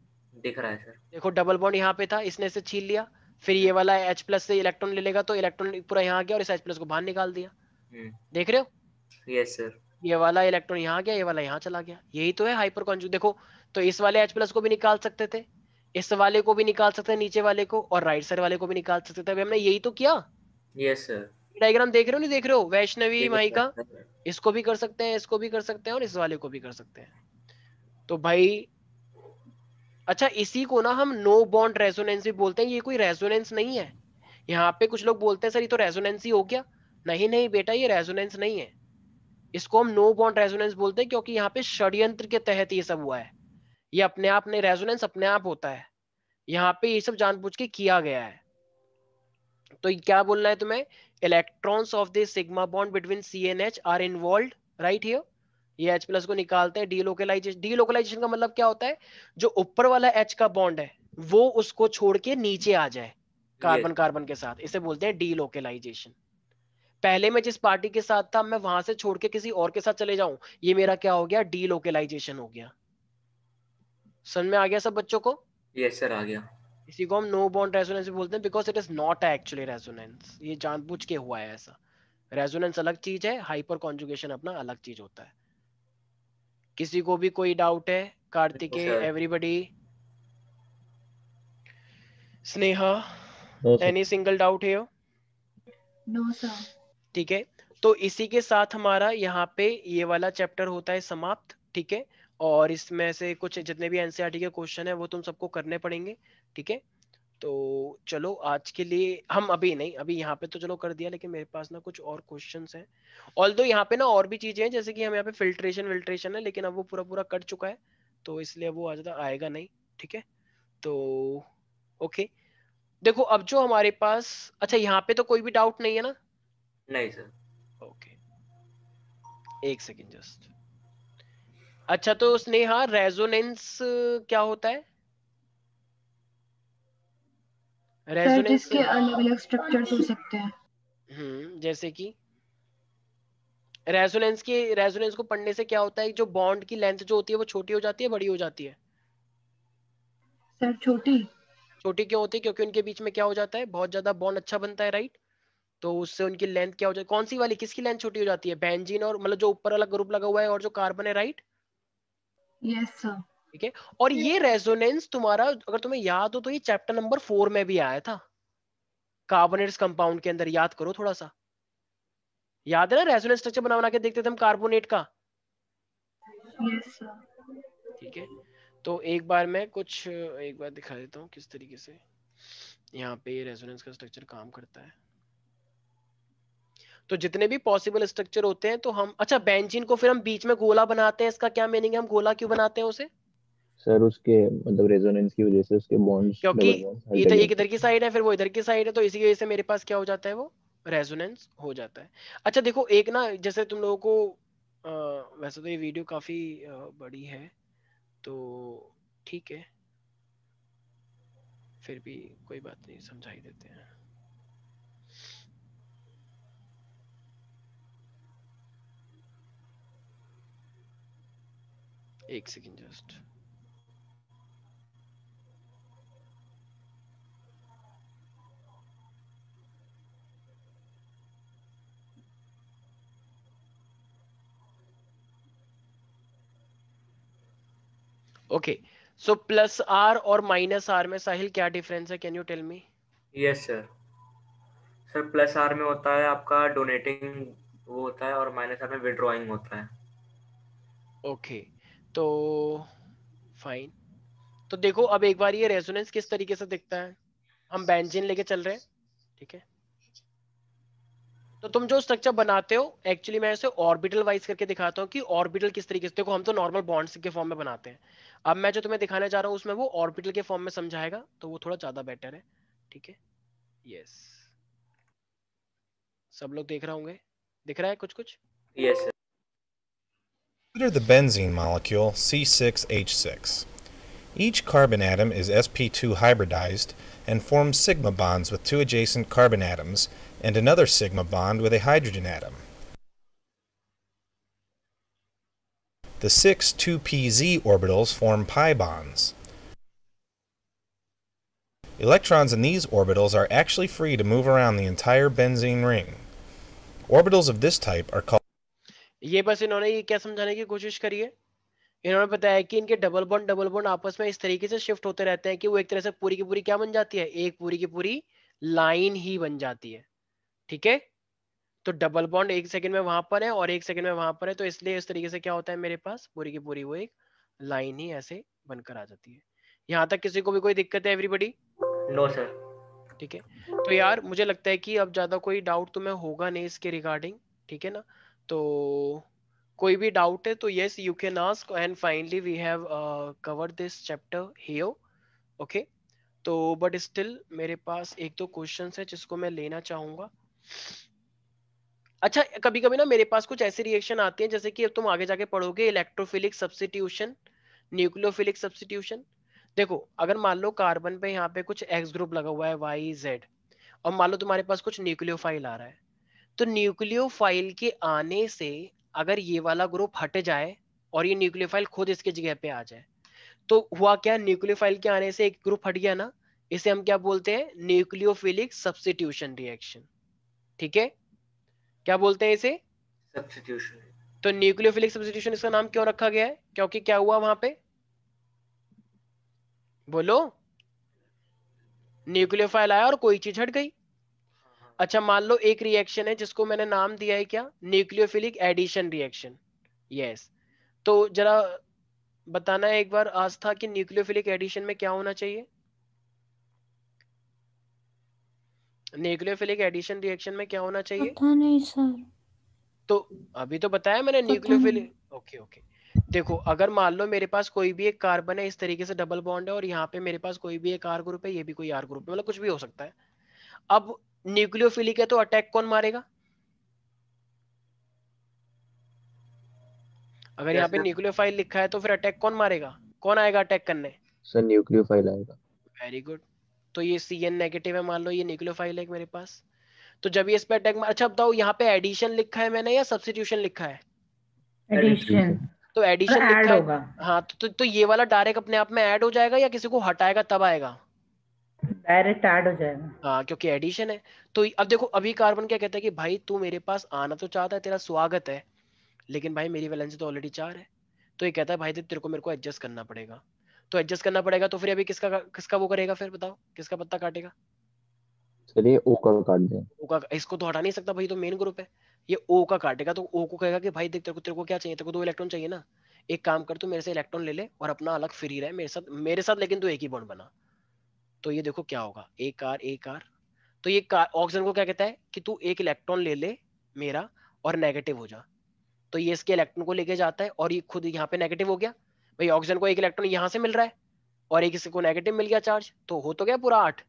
दिख रहा है सर देखो डबल बॉन्ड यहाँ पे था इसने इसे छीन लिया फिर ये वाला एच प्लस से इलेक्ट्रॉन ले लेगा तो इलेक्ट्रॉन पूरा यहाँ गया और इस एच प्लस को बाहर निकाल दिया हम्म। देख रहे हो यस सर ये वाला इलेक्ट्रॉन यहाँ गया ये वाला यहाँ चला गया यही तो है हाइपर कॉन्जू देखो तो इस वाले एच प्लस को भी निकाल सकते थे इस वाले को भी निकाल सकते हैं नीचे वाले को और राइट साइड वाले को भी निकाल सकते थे अभी हमने यही तो किया डायग्राम देख रहे हो नहीं देख रहे हो वैष्णवी माई का इसको भी कर सकते हैं इसको भी कर सकते हैं और इस वाले को भी कर सकते हैं तो भाई अच्छा इसी को ना हम नो बॉन्ड रेजोनेंस भी बोलते हैं ये कोई रेजोनेंस नहीं है यहाँ पे कुछ लोग बोलते हैं सर ये तो रेजोनेंस ही हो गया नहीं नहीं बेटा ये रेजोनेंस नहीं है इसको हम नो बॉन्ड रेजोनेंस बोलते हैं क्योंकि यहाँ पे षड्यंत्र के तहत ये सब हुआ है ये अपने आप ने रेजोनेंस अपने आप होता है यहाँ पे ये सब जानबूझ के किया गया है तो क्या बोलना है तुम्हें electrons of the sigma bond between C N H are involve right here ये H प्लस को निकालते हैं डीलोकलाइजेशन डीलोकलाइजेशन का मतलब क्या होता है जो ऊपर वाला H का बॉन्ड है वो उसको छोड़ के नीचे आ जाए कार्बन कार्बन के साथ इसे बोलते हैं डीलोकलाइजेशन पहले मैं जिस पार्टी के साथ था मैं वहां से छोड़ के किसी और के साथ चले जाऊं ये मेरा क्या हो गया डीलोकलाइजेशन हो गया समझ में आ गया सब बच्चों को यस सर आ गया इसी को हम नो बॉन्ड रेजोनेंस भी बोलते हैं because it is not actually resonance ये जानबूझ के हुआ है ऐसा रेजोनेंस अलग चीज है हाइपर कॉन्जुगेशन अपना अलग चीज होता है किसी को भी कोई डाउट है Kartikey everybody Sneha any single doubt है ठीक है तो इसी के साथ हमारा यहाँ पे ये वाला चैप्टर होता है समाप्त ठीक है और इसमें से कुछ जितने भी एनसीआरटी e के क्वेश्चन है वो तुम सबको करने पड़ेंगे ठीक है तो चलो आज के लिए हम अभी नहीं अभी यहाँ पे तो चलो कर दिया लेकिन मेरे पास ना कुछ और क्वेश्चन हैं ऑल दो यहाँ पे ना और भी चीजें हैं जैसे कि हम यहाँ पे फिल्ट्रेशन विल्ट्रेशन है लेकिन अब वो पूरा पूरा कट चुका है तो इसलिए वो आज तक आएगा नहीं ठीक है तो ओके देखो अब जो हमारे पास अच्छा यहाँ पे तो कोई भी डाउट नहीं है ना नहीं सर ओके एक सेकेंड जस्ट अच्छा तो स्नेहा रेजोनेंस क्या होता है रेजोनेंस के अलग अलग स्ट्रक्चर्स हो सकते हैं हम्म, जैसे कि रेजोनेंस की रेजोनेंस को पढ़ने से क्या होता है जो बॉन्ड की लेंथ जो होती है वो छोटी हो जाती है बड़ी हो जाती है सर छोटी छोटी क्यों होती है क्योंकि उनके बीच में क्या हो जाता है बहुत ज्यादा बॉन्ड अच्छा बनता है राइट तो उससे उनकी लेंथ क्या हो जाती है कौन सी वाली किसकी लेंथ छोटी हो जाती है बेंजीन और मतलब जो ऊपर वाला ग्रुप लगा हुआ है और जो कार्बन है राइट यस सर ठीक है और ये रेजोनेंस तुम्हारा अगर तुम्हें याद हो तो ये चैप्टर नंबर फोर में भी आया था कार्बोनेट्स कंपाउंड के अंदर याद करो थोड़ा सा याद है ना रेजोनेंस स्ट्रक्चर बना बना के देखते थे हम कार्बोनेट का ठीक है तो एक बार मैं कुछ एक बार दिखा देता हूँ किस तरीके से यहाँ पे रेजोनेंस का स्ट्रक्चर काम करता है तो जितने भी पॉसिबल स्ट्रक्चर होते हैं तो हम अच्छा बेंजीन को फिर हम बीच में गोला बनाते हैं इसका क्या मीनिंग है हम गोला क्यों बनाते हैं उसे सर उसके मतलब रेजोनेंस की वजह से उसके बॉन्ड्स क्योंकि ये तो एक इधर की साइड है फिर वो इधर की साइड है तो इसी वजह से मेरे पास क्या हो जाता है वो रेजोनेंस हो जाता है अच्छा देखो एक ना जैसे तुम लोगों को आ, वैसे तो ये वीडियो काफी आ, बड़ी है तो ठीक है फिर भी कोई बात नहीं समझाई देते हैं एक second just okay so plus R और माइनस आर में साहिल क्या डिफरेंस है can you tell me yes sir sir plus R में होता है आपका डोनेटिंग वो होता है और माइनस आर में विड्रॉइंग होता है ओके तो फाइन तो देखो अब एक बार ये रेजोनेंस किस तरीके से दिखता है हम बेंजीन लेके चल रहे हैं ठीक है तो तुम जो स्ट्रक्चर बनाते हो एक्चुअली मैं इसे ऑर्बिटल वाइज करके दिखाता हूँ कि ऑर्बिटल किस तरीके से देखो हम तो नॉर्मल बॉन्ड्स के फॉर्म में बनाते हैं अब मैं जो तुम्हें दिखाने जा रहा हूँ उसमें वो ऑर्बिटल के फॉर्म में समझाएगा तो वो थोड़ा ज्यादा बेटर है ठीक है यस सब लोग देख रहे होंगे दिख रहा है कुछ कुछ yes Consider the benzene molecule C6H6. Each carbon atom is sp2 hybridized and forms sigma bonds with two adjacent carbon atoms and another sigma bond with a hydrogen atom. The six 2pz orbitals form pi bonds. Electrons in these orbitals are actually free to move around the entire benzene ring. Orbitals of this type are called ये बस इन्होंने ये क्या समझाने की कोशिश करी है इन्होंने बताया कि इनके डबल बॉन्ड डबल बॉन्ड आपस में इस तरीके से शिफ्ट होते रहते हैं कि वो एक तरह से पूरी की पूरी क्या बन जाती है एक पूरी की पूरी लाइन ही बन जाती है ठीक है तो डबल बॉन्ड एक सेकंड में वहां पर है और एक सेकंड में वहां पर है तो इसलिए इस तरीके से क्या होता है मेरे पास पूरी की पूरी वो एक लाइन ही ऐसे बनकर आ जाती है यहाँ तक किसी को भी कोई दिक्कत है एवरीबडी नो सर ठीक है तो यार मुझे लगता है कि अब ज्यादा कोई डाउट तुम्हें तो होगा नहीं इसके रिगार्डिंग ठीक है ना तो कोई भी डाउट है तो yes you can ask and finally we have cover this chapter here okay तो बट स्टिल मेरे पास एक दो क्वेश्चन है जिसको मैं लेना चाहूंगा अच्छा कभी कभी ना मेरे पास कुछ ऐसे रिएक्शन आते हैं जैसे कि अब तुम आगे जाके पढ़ोगे इलेक्ट्रोफिलिक सब्सिट्यूशन न्यूक्लियोफिलिक सब्सिट्यूशन देखो अगर मान लो कार्बन पे यहाँ पे कुछ एक्स ग्रुप लगा हुआ है वाई जेड और मान लो तुम्हारे पास कुछ न्यूक्लियोफाइल आ रहा है तो न्यूक्लियोफाइल के आने से अगर ये वाला ग्रुप हट जाए और ये न्यूक्लियोफाइल खुद इसके जगह पे आ जाए तो हुआ क्या न्यूक्लियोफाइल के आने से एक ग्रुप हट गया ना इसे हम क्या बोलते हैं न्यूक्लियोफिलिक सब्सिट्यूशन रिएक्शन ठीक है क्या बोलते हैं इसे तो न्यूक्लियोफिलिक सब्सिट्यूशन इसका नाम क्यों रखा गया है क्योंकि क्या हुआ वहां पे बोलो न्यूक्लियोफाइल आया और कोई चीज हट गई अच्छा मान लो एक रिएक्शन है जिसको मैंने नाम दिया है क्या न्यूक्लियोफिलिक एडिशन रिएक्शन यस तो जरा बताना है एक बार आस्था कि न्यूक्लियोफिलिक एडिशन में क्या होना चाहिए न्यूक्लियोफिलिक एडिशन रिएक्शन में क्या होना चाहिए पता नहीं सर तो अभी तो बताया मैंने न्यूक्लियोफिलिक ओके ओके देखो अगर मान लो मेरे पास कोई भी एक कार्बन है इस तरीके से डबल बॉन्ड है और यहाँ पे मेरे पास कोई भी एक आर ग्रुप है ये भी कोई आर ग्रुप है मतलब कुछ भी हो सकता है अब न्यूक्लियोफिलिक है तो अटैक कौन मारेगा अगर यहाँ पे न्यूक्लियोफाइल लिखा है तो फिर अटैक कौन मारेगा कौन आएगा अटैक करने सर न्यूक्लियोफाइल आएगा वेरी गुड तो ये सी एन नेगेटिव है मान लो ये निक्लोफाइल है मेरे पास तो जब ये इस पे अटैक अच्छा बताओ यहाँ पे एडिशन लिखा है मैंने या सब्सिट्यूशन लिखा है एडिशन तो एडिशन तो लिखा होगा हाँ तो, तो, तो ये वाला डायरेक्ट अपने आप में ऐड हो जाएगा या किसी को हटाएगा तब आएगा डायरेक्ट ऐड हो जाएगा हाँ क्योंकि एडिशन है तो अब देखो अभी कार्बन क्या कहता है कि भाई तू मेरे पास आना तो चाहता है तेरा स्वागत है लेकिन भाई मेरी वैलेंस तो ऑलरेडी चार है तो ये कहता है भाई तेरे को मेरे को एडजस्ट करना पड़ेगा तो एडजस्ट करना पड़ेगा तो फिर अभी किसका किसका वो करेगा फिर बताओ किसका पत्ता काटेगा चलिए ओ का काट दे ओ का इसको तो हटा नहीं सकता भाई तो मेन ग्रुप है ये ओ का काटेगा तो ओ को कहेगा कि भाई देख तेरे को तेरे को क्या चाहिए तेरे को दो इलेक्ट्रॉन चाहिए ना एक काम कर तू मेरे से इलेक्ट्रॉन ले ले और अपना अलग फ्री रहे मेरे साथ मेरे साथ लेकिन तू एक ही बॉन्ड बना तो ये देखो क्या होगा एक आर एक आर तो ये ऑक्सीजन को क्या कहता है कि तू एक इलेक्ट्रॉन ले ले मेरा और नेगेटिव हो जा तो ये इसके इलेक्ट्रॉन को लेके जाता है और ये खुद यहाँ पे नेगेटिव हो गया भाई ऑक्सीजन को एक इलेक्ट्रॉन यहाँ से मिल रहा है और एक इसको नेगेटिव मिल गया चार्ज तो हो तो गया पूरा आठ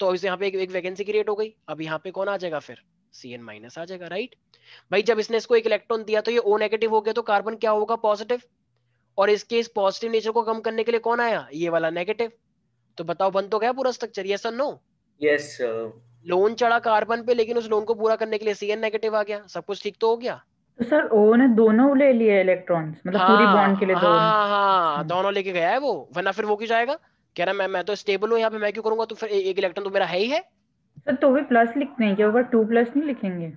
तो इसे यहाँ पे एक, एक वैकेंसी क्रिएट हो गई अब यहाँ पे कौन आ जाएगा फिर सी एन माइनस आ जाएगा राइट भाई जब इसने इसको एक इलेक्ट्रॉन दिया तो ये ओ नेगेटिव हो गया तो कार्बन क्या होगा पॉजिटिव और इसके इस पॉजिटिव नेचर को कम करने के लिए कौन आया ये वाला नेगेटिव तो बताओ बन तो गया पूरा स्ट्रक्चर ये सर नो यस लोन चढ़ा कार्बन पे लेकिन उस लोन को पूरा करने के लिए सी एन नेगेटिव आ गया सब कुछ ठीक तो हो गया तो सर ओ ने दोनों ले लिए इलेक्ट्रॉन्स मतलब हाँ, पूरी बॉन्ड के लिए हाँ, हाँ, हाँ, दोनों लेके गया है वो वरना फिर वो क्यों जाएगा कह रहा मैं मैं तो स्टेबल हूँ यहाँ पे मैं क्यों करूंगा तो फिर ए, एक इलेक्ट्रॉन तो मेरा है ही है सर तो भी प्लस लिखने ही होगा टू प्लस नहीं लिखेंगे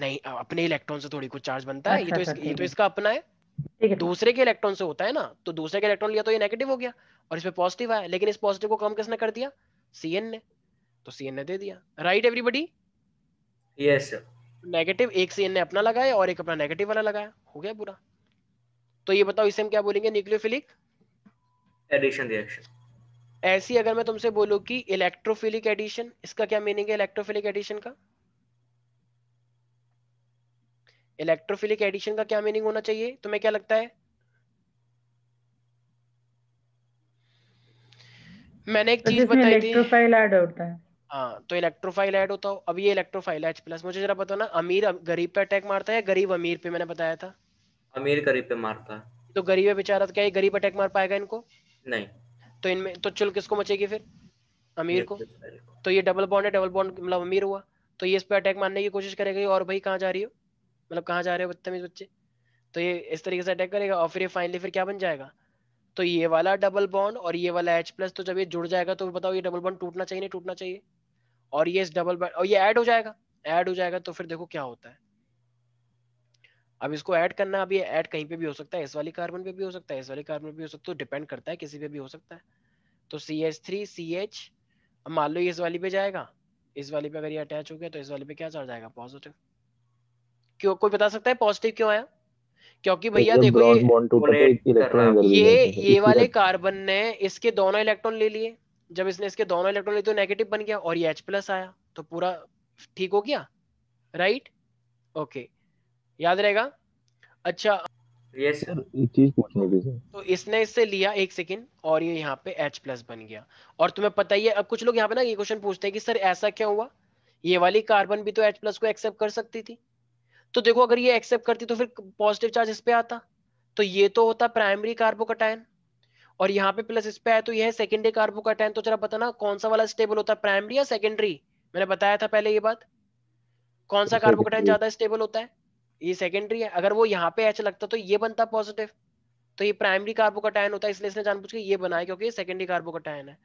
नहीं अपने इलेक्ट्रॉन से थोड़ी कुछ चार्ज बनता है ये अच्छा, तो ये तो इसका अपना है दूसरे के इलेक्ट्रॉन से होता है ना तो दूसरे के इलेक्ट्रॉन लिया तो ये नेगेटिव हो गया और इसमें पॉजिटिव आया लेकिन इस पॉजिटिव को कम किसने कर दिया सीएन ने तो सीएन ने दे दिया right everybody yes sir negative एक सी ने अपना लगाया और एक अपना नेगेटिव वाला लगाया हो गया पूरा तो ये बताओ इसे हम क्या बोलेंगे न्यूक्लियोफिलिक एडिशन रिएक्शन ऐसी अगर मैं तुमसे बोलूं कि इलेक्ट्रोफिलिक एडिशन इसका क्या मीनिंग है इलेक्ट्रोफिलिक एडिशन का इलेक्ट्रोफिलिक एडिशन का क्या मीनिंग होना चाहिए तुम्हें क्या लगता है मैंने एक चीज बताई थी इलेक्ट्रोफाइल ऐड होता है हाँ तो इलेक्ट्रोफाइल ऐड होता हो अब ये इलेक्ट्रोफाइल एच प्लस मुझे जरा बताओ ना अमीर गरीब पे अटैक मारता है गरीब अमीर पे मैंने बताया था अमीर गरीब पे मारता है तो गरीब बेचारा तो क्या ये गरीब अटैक मार पाएगा इनको नहीं तो इनमें तो चुल किसको मचेगी फिर अमीर को तो ये डबल बॉन्ड है डबल बॉन्ड मतलब अमीर हुआ तो ये इस पे अटैक मारने की कोशिश करेगा और भाई कहाँ जा रही हो मतलब कहाँ जा रहे हो बदतमीज बच्चे तो ये इस तरीके से अटैक करेगा और फिर ये फाइनली फिर क्या बन जाएगा तो ये वाला डबल बॉन्ड और ये वाला एच प्लस तो जब ये जुड़ जाएगा तो बताओ ये डबल बॉन्ड टूटना चाहिए नहीं टूटना चाहिए और ये इस डबल बाइंड और ये ऐड हो जाएगा ऐड हो जाएगा तो फिर देखो क्या होता है अब इसको ऐड करना अभी ऐड कहीं पे भी हो सकता है इस वाली कार्बन पे भी हो सकता है इस वाली कार्बन पे भी हो सकता है तो डिपेंड करता है किसी पे भी हो सकता है तो C H three C H अब मान लो ये इस वाली पे जाएगा इस वाली पे अगर ये अटैच हो गया तो इस वाली पे क्या चल जाएगा पॉजिटिव क्यों कोई बता सकता है पॉजिटिव क्यों आया क्योंकि भैया मतलब देखो ये ये वाले कार्बन ने इसके दोनों इलेक्ट्रॉन ले लिए जब इसने इसके दोनों इलेक्ट्रॉन लिए तो नेगेटिव बन गया और ये एच प्लस आया तो पूरा ठीक हो गया राइट ओके याद रहेगा अच्छा यस सर एक चीज पूछनी थी तो इसने इससे लिया एक सेकंड और ये यहाँ पे एच प्लस बन गया और तुम्हें पता ही है अब कुछ लोग यहाँ पे ना ये क्वेश्चन पूछते हैं कि सर ऐसा क्या हुआ ये वाली कार्बन भी तो एच प्लस को एक्सेप्ट कर सकती थी तो देखो अगर ये एक्सेप्ट करती तो फिर पॉजिटिव चार्ज इस पे आता तो ये तो होता प्राइमरी कार्बोकटायन और यहाँ पे प्लस इस पे है तो यह सेकेंडरी कार्बो का कार्बोकैटायन तो जरा बताना कौन सा वाला स्टेबल होता है प्राइमरी या सेकेंडरी मैंने बताया था पहले ये बात कौन सा कार्बो का कार्बोकैटायन ज्यादा स्टेबल होता है ये सेकेंडरी है अगर वो यहाँ पे एच लगता तो ये बनता पॉजिटिव तो ये प्राइमरी कार्बो का कार्बोकैटायन होता है इसलिए इसने जानबूझ के ये बनाया क्योंकि ये सेकेंडरी कार्बो का कार्बोकैटायन है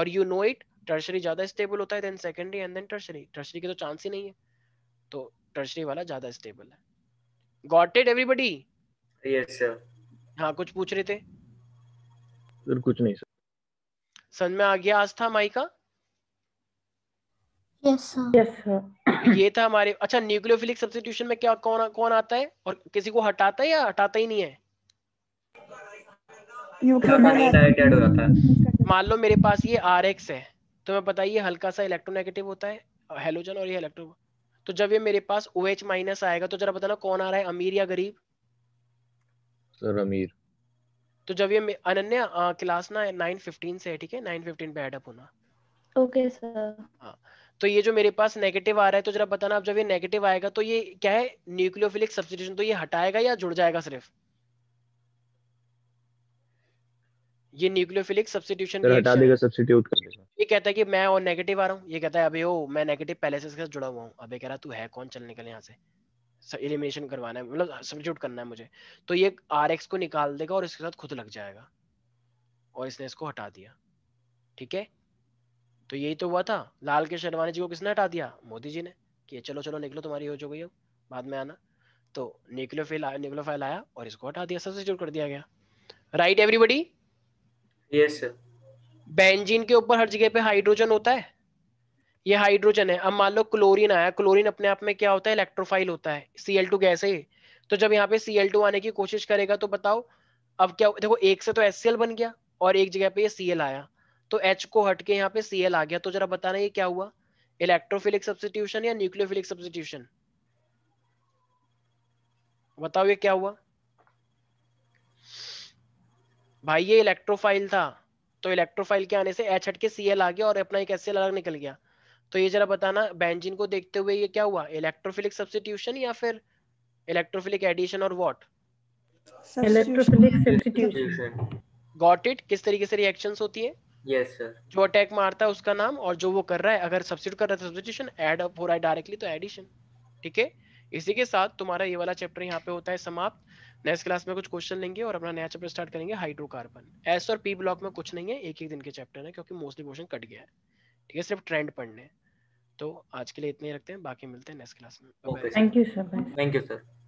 और यू नो इट टर्शरी ज्यादा स्टेबल होता है then secondary and then tertiary tertiary के तो चांस ही नहीं है तो टर्शरी वाला ज्यादा स्टेबल है got it everybody yes sir हां कुछ पूछ रहे थे फिर कुछ नहीं सर समझ में आ गया आस्था का यस सर ये था हमारे अच्छा न्यूक्लियोफिलिक सब्स्टिट्यूशन में क्या कौन कौन आता है और किसी को हटाता है या हटाता ही नहीं है मान लो मेरे पास ये आर एक्स है तो मैं बताइए हल्का सा इलेक्ट्रोनेगेटिव होता है हेलोजन और ये इलेक्ट्रो तो जब ये मेरे पास ओ OH- माइनस आएगा तो जरा बताना कौन आ रहा है अमीर या गरीब सर अमीर तो जब ये अनन्या आ, क्लास ना नाइन फिफ्टीन से है ठीक है नाइन फिफ्टीन पे एडअप होना ओके सर हाँ तो ये जो मेरे पास नेगेटिव आ रहा है तो जरा बताना आप जब ये नेगेटिव आएगा तो ये क्या है न्यूक्लियोफिलिक सब्सटीट्यूशन तो ये हटाएगा या जुड़ जाएगा सिर्फ ये न्यूक्लियोफिलिक सब्सटीट्यूशन हटा देगा सब्सटीट्यूट कर देगा ये कहता है कि मैं और नेगेटिव आ रहा हूं ये कहता है अबे ओ मैं नेगेटिव पहले से इसके साथ जुड़ा हुआ हूं अबे कह रहा तू है कौन चल निकल यहां से एलिमिनेशन करवाना है मतलब सब्जूट करना है मुझे तो ये आर एक्स को निकाल देगा और इसके साथ खुद लग जाएगा और इसने इसको हटा दिया ठीक है तो यही तो हुआ था लाल के शर्वानी जी को किसने हटा दिया मोदी जी ने कि चलो चलो निकलो तुम्हारी हो जो गई अब बाद में आना तो निकलो फाइल आया और इसको हटा दिया सब्सिट्यूट कर दिया गया right everybody yes sir benzene के ऊपर हर जगह पे हाइड्रोजन होता है ये हाइड्रोजन है अब मान लो क्लोरीन आया क्लोरीन अपने आप में क्या होता है इलेक्ट्रोफाइल होता है सीएल टू गैस है तो जब यहाँ पे सीएल टू आने की कोशिश करेगा तो बताओ अब क्या देखो एक से तो एस बन गया और एक जगह पे ये सीएल आया तो एच को हट के यहाँ पे सीएल आ गया तो जरा बताना ये क्या हुआ इलेक्ट्रोफिलिक सब्सिट्यूशन या न्यूक्लियोफिलिक सब्सिट्यूशन बताओ ये क्या हुआ भाई ये इलेक्ट्रोफाइल था तो इलेक्ट्रोफाइल के आने से एच हट के सीएल आ गया और अपना एक एस अलग निकल गया तो ये जरा बताना बेंजीन को देखते हुए ये क्या हुआ इलेक्ट्रोफिलिक सब्सटीट्यूशन या फिर इलेक्ट्रोफिलिक एडिशन और what electrophilic substitution got it किस तरीके से रिएक्शंस होती है यस yes, सर जो अटैक मारता है उसका नाम और जो वो कर रहा है अगर सब्सिट्यूट कर रहा है सब्सटीट्यूशन ऐड अप हो रहा है डायरेक्टली तो एडिशन ठीक है इसी के साथ तुम्हारा ये वाला चैप्टर यहाँ पे होता है समाप्त नेक्स्ट क्लास में कुछ क्वेश्चन लेंगे और अपना नया चैप्टर स्टार्ट करेंगे हाइड्रोकार्बन एस और पी ब्लॉक में कुछ नहीं है एक एक दिन के चैप्टर है क्योंकि मोस्टली क्वेश्चन कट गया है ठीक है सिर्फ ट्रेंड पढ़ने हैं तो आज के लिए इतने ही रखते हैं बाकी मिलते हैं नेक्स्ट क्लास में thank you sir thank you sir